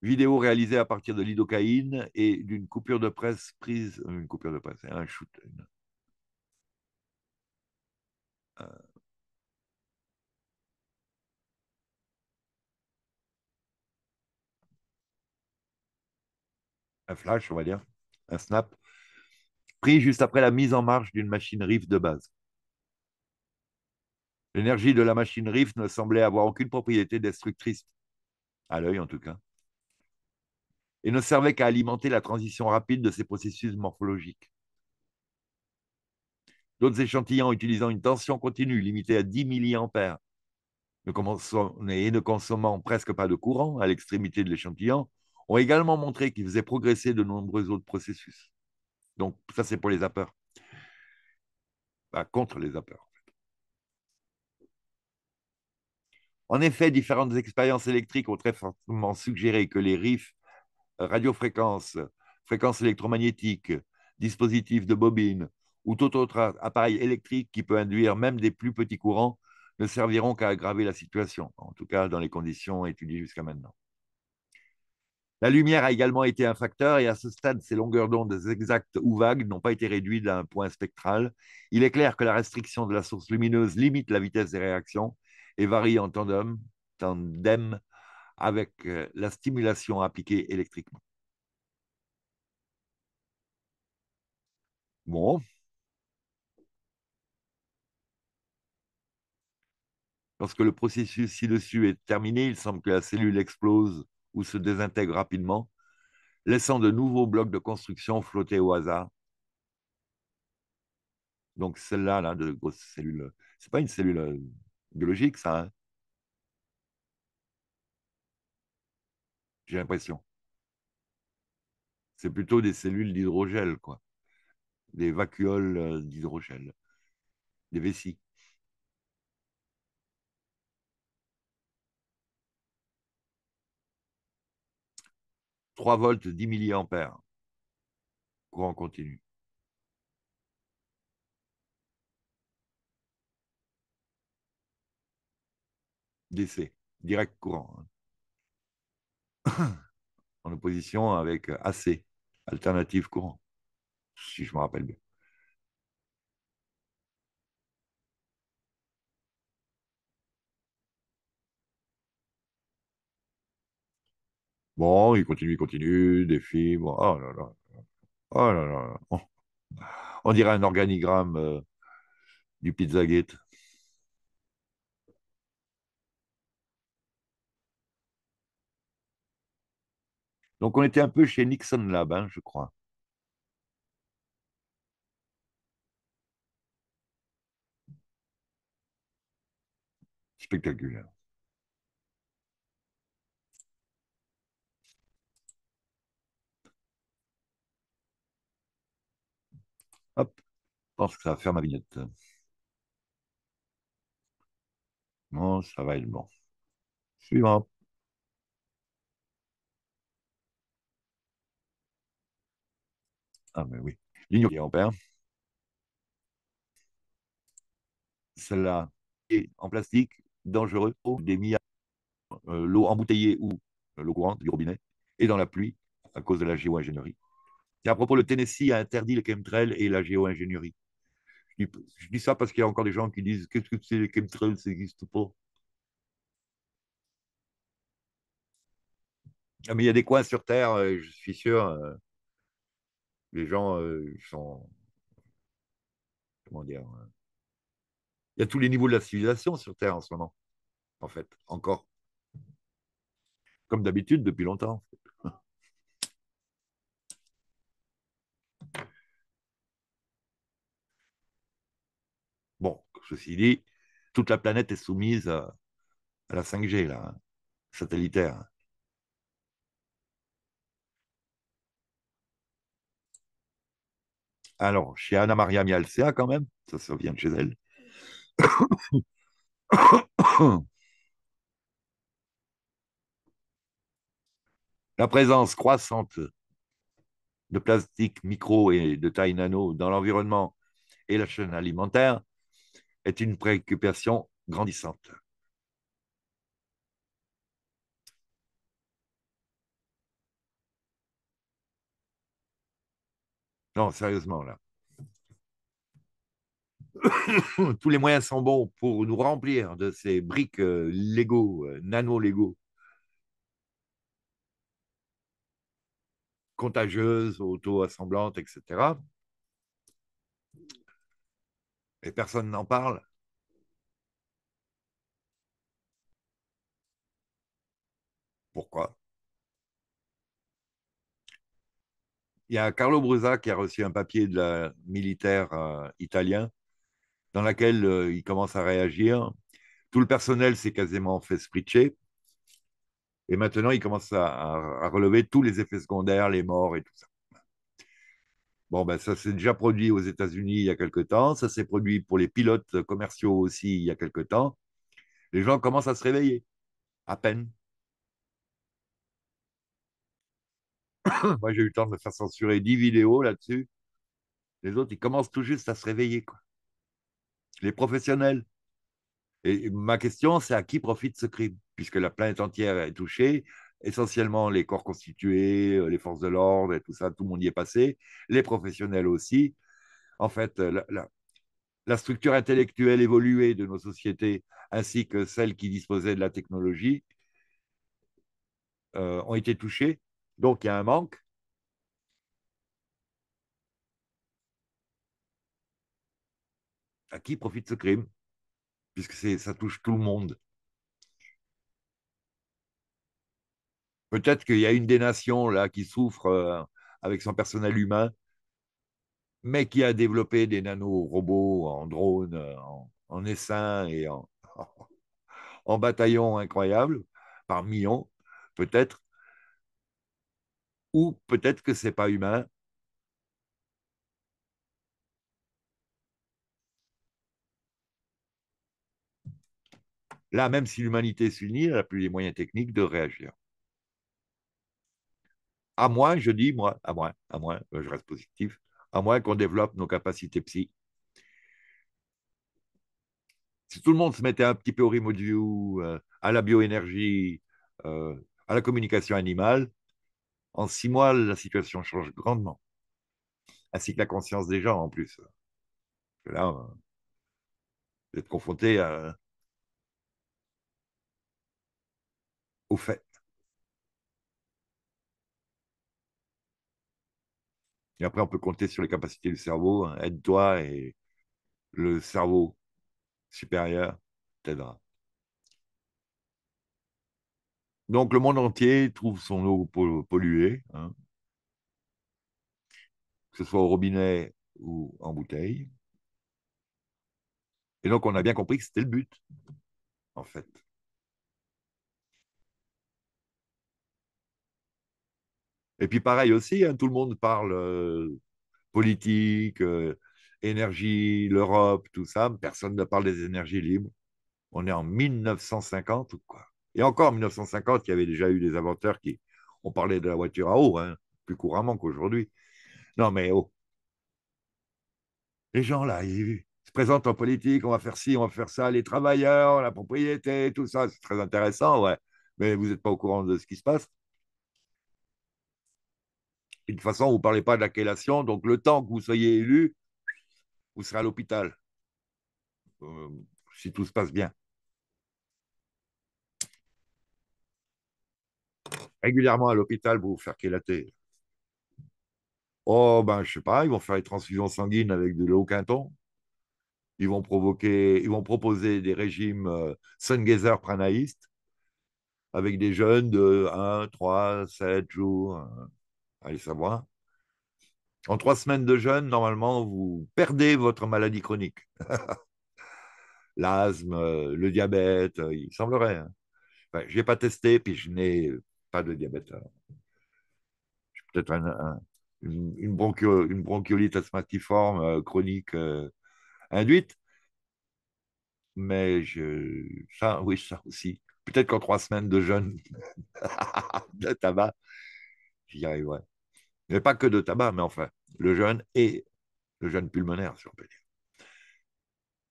Vidéo réalisée à partir de lidocaïne et d'une coupure de presse prise. Euh, une coupure de presse, un shoot. Euh, un flash, on va dire, un snap, pris juste après la mise en marche d'une machine RIF de base. L'énergie de la machine RIF ne semblait avoir aucune propriété destructrice, à l'œil en tout cas, et ne servait qu'à alimenter la transition rapide de ces processus morphologiques. D'autres échantillons utilisant une tension continue limitée à 10 mA et ne consommant presque pas de courant à l'extrémité de l'échantillon, ont également montré qu'ils faisaient progresser de nombreux autres processus. Donc, ça, c'est pour les zappeurs, bah, contre les zappeurs. En, en effet, différentes expériences électriques ont très fortement suggéré que les RIF, euh, radiofréquences, fréquences électromagnétiques, dispositifs de bobines ou tout autre appareil électrique qui peut induire même des plus petits courants ne serviront qu'à aggraver la situation, en tout cas dans les conditions étudiées jusqu'à maintenant. La lumière a également été un facteur et à ce stade, ces longueurs d'ondes exactes ou vagues n'ont pas été réduites à un point spectral. Il est clair que la restriction de la source lumineuse limite la vitesse des réactions et varie en tandem, tandem avec euh, la stimulation appliquée électriquement. Bon. Lorsque le processus ci-dessus est terminé, il semble que la cellule explose ou se désintègrent rapidement, laissant de nouveaux blocs de construction flotter au hasard. Donc celle-là, là, de grosses cellules, ce n'est pas une cellule euh, biologique, ça. Hein. J'ai l'impression. C'est plutôt des cellules d'hydrogel, quoi. Des vacuoles euh, d'hydrogel. Des vessies. 3 volts, 10 milliampères. Courant continu. DC, direct courant. Hein. en opposition avec AC, alternative courant, si je me rappelle bien. Bon, il continue, il continue, des fibres. Oh là là. Oh là là. Oh. On dirait un organigramme euh, du Pizzagate. Donc on était un peu chez Nixon Lab, hein, je crois. Spectaculaire. Je pense que ça va faire ma vignette. Non, ça va être bon. Suivant. Ah, mais oui. Ligne en père. Cela est en plastique, dangereux, des euh, l'eau embouteillée ou euh, l'eau courante du robinet, et dans la pluie à cause de la géo-ingénierie. à propos, le Tennessee a interdit le chemtrail et la géo-ingénierie. Je dis, ça parce qu'il y a encore des gens qui disent qu'est-ce que c'est les chemtrails, ça n'existe pas. Ah, mais il y a des coins sur Terre, euh, je suis sûr, euh, les gens euh, sont. Comment dire Il y a tous les niveaux de la civilisation sur Terre en ce moment, en fait, encore. Comme d'habitude, depuis longtemps. Ceci dit, toute la planète est soumise à, la 5G, là, hein, satellitaire. Alors, chez Anna Maria Mialcea, quand même, ça, ça vient de chez elle. la présence croissante de plastique micro et de taille nano dans l'environnement et la chaîne alimentaire est une préoccupation grandissante. Non, sérieusement, là. Tous les moyens sont bons pour nous remplir de ces briques euh, Lego, euh, nano-Lego, contagieuses, auto-assemblantes, etc et personne n'en parle. Pourquoi Il y a Carlo Brusa qui a reçu un papier de la militaire euh, italien dans lequel euh, il commence à réagir. Tout le personnel s'est quasiment fait spritcher. Et maintenant, il commence à, relever tous les effets secondaires, les morts et tout ça. Bon, ben, ça s'est déjà produit aux États-Unis il y a quelque temps, ça s'est produit pour les pilotes euh, commerciaux aussi il y a quelque temps. Les gens commencent à se réveiller, à peine. Moi, j'ai eu le temps de me faire censurer 10 vidéos là-dessus. Les autres, ils commencent tout juste à se réveiller. Quoi. Les professionnels. Et ma question, c'est à qui profite ce crime Puisque la planète entière est touchée, essentiellement les corps constitués, euh, les forces de l'ordre et tout ça, tout le monde y est passé, les professionnels aussi. En fait, euh, la, structure intellectuelle évoluée de nos sociétés, ainsi que celles qui disposaient de la technologie, euh, ont été touchées. Donc, il y a un manque. À qui profite ce crime Puisque ça touche tout le monde. Peut-être qu'il y a une des nations là qui souffre euh, avec son personnel humain, mais qui a développé des nanorobots en drone, en, essaim et en, bataillon incroyable, par millions, peut-être. Ou peut-être que c'est pas humain, Là, même si l'humanité s'unit, elle n'a plus les moyens techniques de réagir à moins, je dis, moi, à moins, à moins, euh, je reste positif, à moins qu'on développe nos capacités psy. Si tout le monde se mettait un petit peu au remote view, euh, à la bioénergie, euh, à la communication animale, en six mois, la situation change grandement, ainsi que la conscience des gens en plus. Là, vous êtes confronté à, au fait. Et après, on peut compter sur les capacités du cerveau. Hein. Aide-toi et le cerveau supérieur t'aidera. Donc, le monde entier trouve son eau polluée, hein. que ce soit au robinet ou en bouteille. Et donc, on a bien compris que c'était le but, en fait. Et puis pareil aussi, hein, tout le monde parle euh, politique, euh, énergie, l'Europe, tout ça. Personne ne parle des énergies libres. On est en 1950 ou quoi. Et encore en 1950, il y avait déjà eu des inventeurs qui, ont parlé de la voiture à eau, hein, plus couramment qu'aujourd'hui. Non mais oh, les gens là, ils se présentent en politique, on va faire ci, on va faire ça, les travailleurs, la propriété, tout ça, c'est très intéressant, ouais. Mais vous n'êtes pas au courant de ce qui se passe de toute façon, vous ne parlez pas de chélation. donc le temps que vous soyez élu, vous serez à l'hôpital, euh, si tout se passe bien. Régulièrement à l'hôpital pour vous faire quélater Oh, ben, je ne sais pas, ils vont faire les transfusions sanguines avec de l'eau quinton. Ils vont provoquer, ils vont proposer des régimes euh, pranaïste pranaïstes avec des jeunes de 1, 3, 7 jours. Hein allez savoir. En trois semaines de jeûne, normalement, vous perdez votre maladie chronique. L'asthme, euh, le diabète, euh, il semblerait. Hein. je n'ai pas testé, puis je n'ai pas de diabète. J'ai peut-être une, bronchiolite asthmatiforme euh, chronique induite. Mais je, ça, oui, ça aussi. Peut-être qu'en trois semaines de jeûne de tabac, j'y arriverai. Mais pas que de tabac, mais enfin, le jeûne et le jeûne pulmonaire, si on peut dire.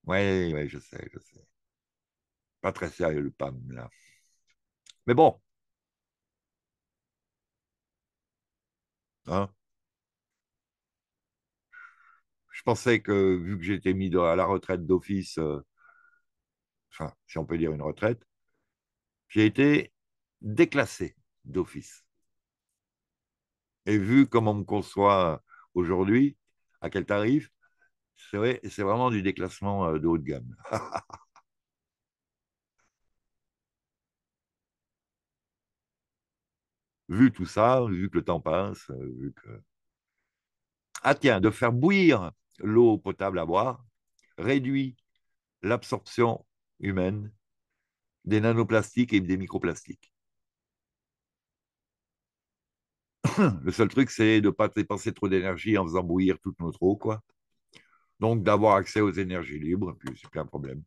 Oui, oui, je sais, je sais. Pas très sérieux le PAM, là. Mais bon. Hein je pensais que, vu que j'étais mis à la retraite d'office, euh, enfin, si on peut dire une retraite, j'ai été déclassé d'office. Et vu comment on me conçoit euh, aujourd'hui, à quel tarif, c'est vraiment du déclassement euh, de haut de gamme. vu tout ça, vu que le temps passe, euh, vu que... Ah tiens, de faire bouillir l'eau potable à boire réduit l'absorption humaine des nanoplastiques et des microplastiques. le seul truc, c'est de ne pas dépenser trop d'énergie en faisant bouillir toute notre eau, quoi. Donc, d'avoir accès aux énergies libres, puis c'est plus un problème.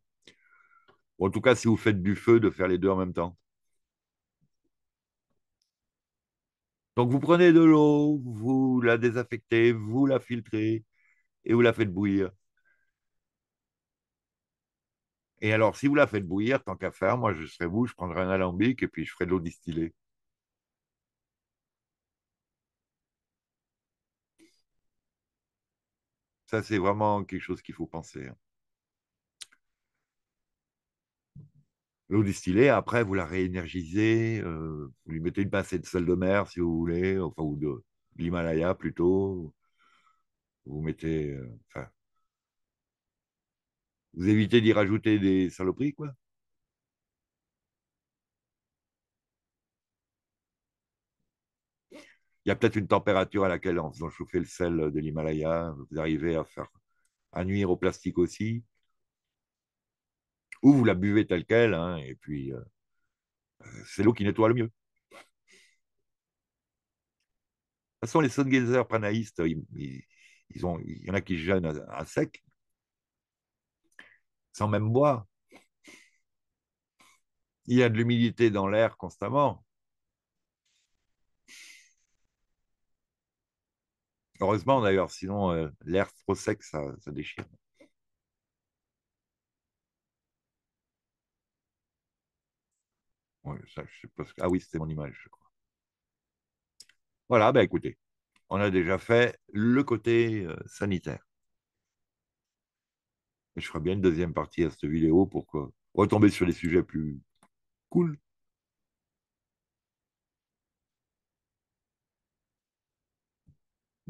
En tout cas, si vous faites du feu, de faire les deux en même temps. Donc, vous prenez de l'eau, vous la désaffectez, vous la filtrez et vous la faites bouillir. Et alors, si vous la faites bouillir, tant qu'à faire, moi, je serai vous, je prendrai un alambic et puis je ferai de l'eau distillée. Ça, c'est vraiment quelque chose qu'il faut penser. Hein. L'eau distillée, après, vous la réénergisez, euh, vous lui mettez une pincée de sel de mer, si vous voulez, enfin, ou de l'Himalaya plutôt. Vous mettez. Euh, enfin, vous évitez d'y rajouter des saloperies, quoi. il y a peut-être une température à laquelle, en faisant chauffer le sel de l'Himalaya, vous arrivez à faire nuire au plastique aussi. Ou vous la buvez telle qu'elle, hein, et puis euh, c'est l'eau qui nettoie le mieux. De toute façon, les Sonnengeisers pranaïstes, il y en a qui jeûnent à sec, sans même boire. Il y a de l'humidité dans l'air constamment. Heureusement d'ailleurs, sinon euh, l'air trop sec, ça, déchire. Ah oui, c'était mon image, je crois. Voilà, bah écoutez, on a déjà fait le côté euh, sanitaire. Et je ferai bien une deuxième partie à cette vidéo pour retomber sur des sujets plus cool.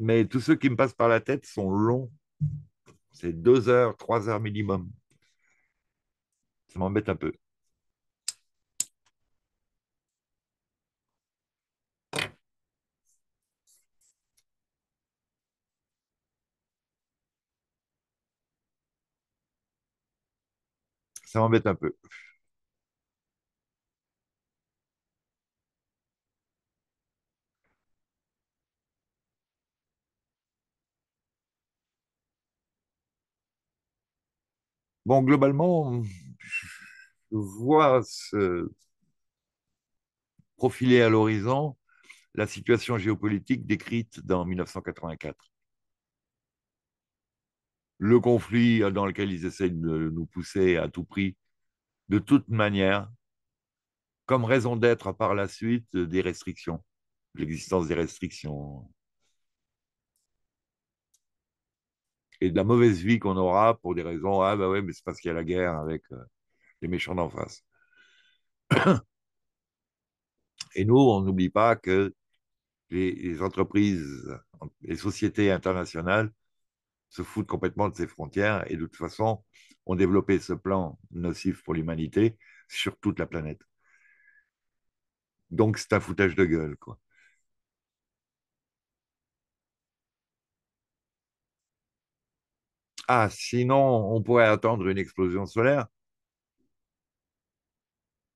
Mais tous ceux qui me passent par la tête sont longs. C'est deux heures, trois heures minimum. Ça m'embête un peu. Ça m'embête un peu. globalement, je vois se profiler à l'horizon la situation géopolitique décrite dans 1984. Le conflit dans lequel ils essayent de nous pousser à tout prix, de toute manière, comme raison d'être par la suite des restrictions, l'existence des restrictions, et de la mauvaise vie qu'on aura pour des raisons ah bah ouais mais c'est parce qu'il y a la guerre avec euh, les méchants d'en face. Et nous, on n'oublie pas que les, les, entreprises, les sociétés internationales se foutent complètement de ces frontières et de toute façon ont développé ce plan nocif pour l'humanité sur toute la planète. Donc c'est un foutage de gueule, quoi. Ah, sinon, on pourrait attendre une explosion solaire.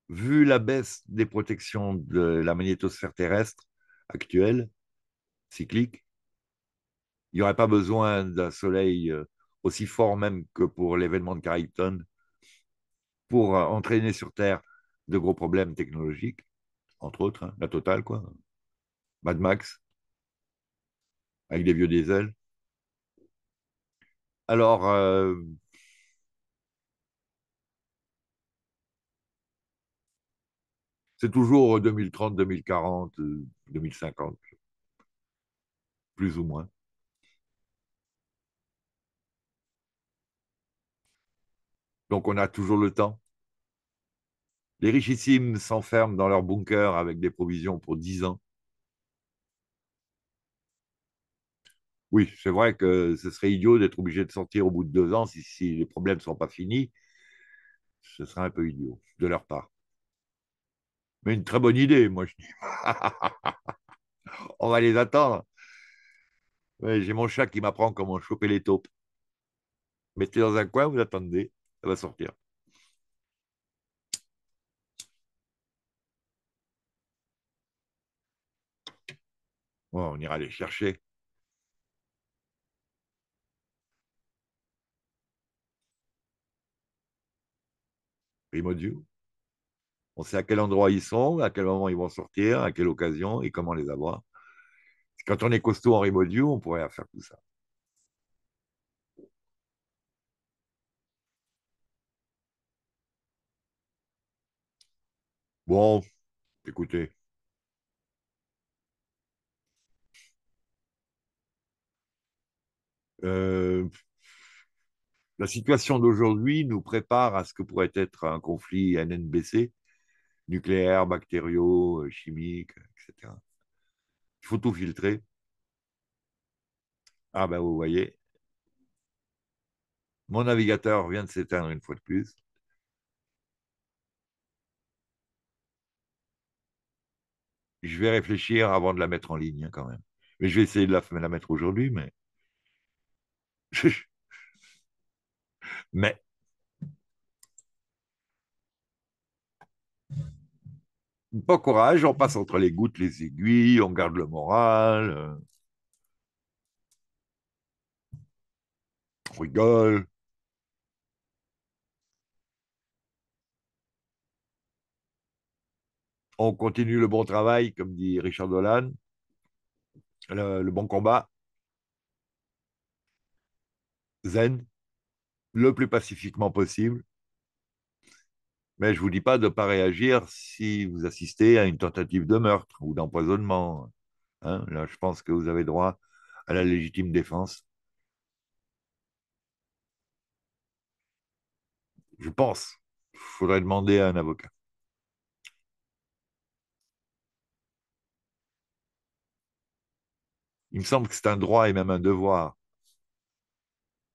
Vu la baisse des protections de la magnétosphère terrestre actuelle, cyclique, il n'y aurait pas besoin d'un soleil euh, aussi fort même que pour l'événement de Carrington pour euh, entraîner sur Terre de gros problèmes technologiques, entre autres, hein, la totale, quoi. Mad Max, avec des vieux diesels. Alors, euh, c'est toujours 2030, 2040, 2050, plus ou moins. Donc on a toujours le temps. Les richissimes s'enferment dans leurs bunkers avec des provisions pour 10 ans. oui, c'est vrai que ce serait idiot d'être obligé de sortir au bout de deux ans si, les problèmes ne sont pas finis. Ce serait un peu idiot de leur part. Mais une très bonne idée, moi je dis. On va les attendre. J'ai mon chat qui m'apprend comment choper les taupes. Mettez dans un coin, vous attendez, ça va sortir. on ira les chercher. primodiaux. On sait à quel endroit ils sont, à quel moment ils vont sortir, à quelle occasion et comment les avoir. Quand on est costaud en remodule, on pourrait faire tout ça. Bon, écoutez. Euh, la situation d'aujourd'hui nous prépare à ce que pourrait être un conflit NNBC, nucléaire, bactériaux, euh, chimique, etc. Il faut tout filtrer. Ah ben vous voyez, mon navigateur vient de s'éteindre une fois de plus. Je vais réfléchir avant de la mettre en ligne hein, quand même. Mais je vais essayer de la, la mettre aujourd'hui, mais... Mais pas courage, on passe entre les gouttes, les aiguilles, on garde le moral, euh. on rigole. On continue le bon travail, comme dit Richard Dolan, le bon combat. Zen le plus pacifiquement possible. Mais je ne vous dis pas de ne pas réagir si vous assistez à une tentative de meurtre ou d'empoisonnement. Hein. Là, je pense que vous avez droit à la légitime défense. Je pense. Il faudrait demander à un avocat. Il me semble que c'est un droit et même un devoir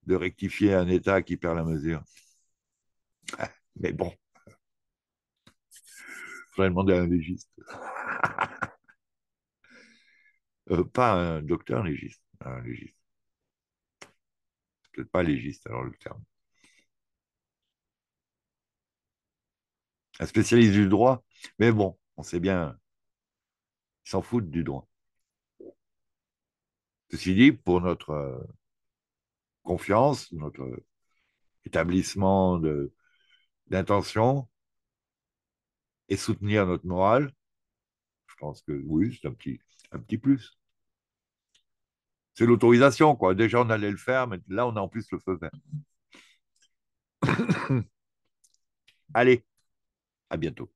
de rectifier un État qui perd la mesure. Mais bon, il faudrait demander à un légiste. Euh, pas un docteur légiste, un légiste. Peut-être pas légiste, alors le terme. Un spécialiste du droit, mais bon, on sait bien, s'en foutent du droit. Ceci dit, pour notre euh, confiance, notre établissement d'intention et soutenir notre morale, je pense que oui, c'est un petit, un petit plus. C'est l'autorisation, quoi. Déjà, on allait le faire, mais là, on a en plus le feu vert. Allez, à bientôt.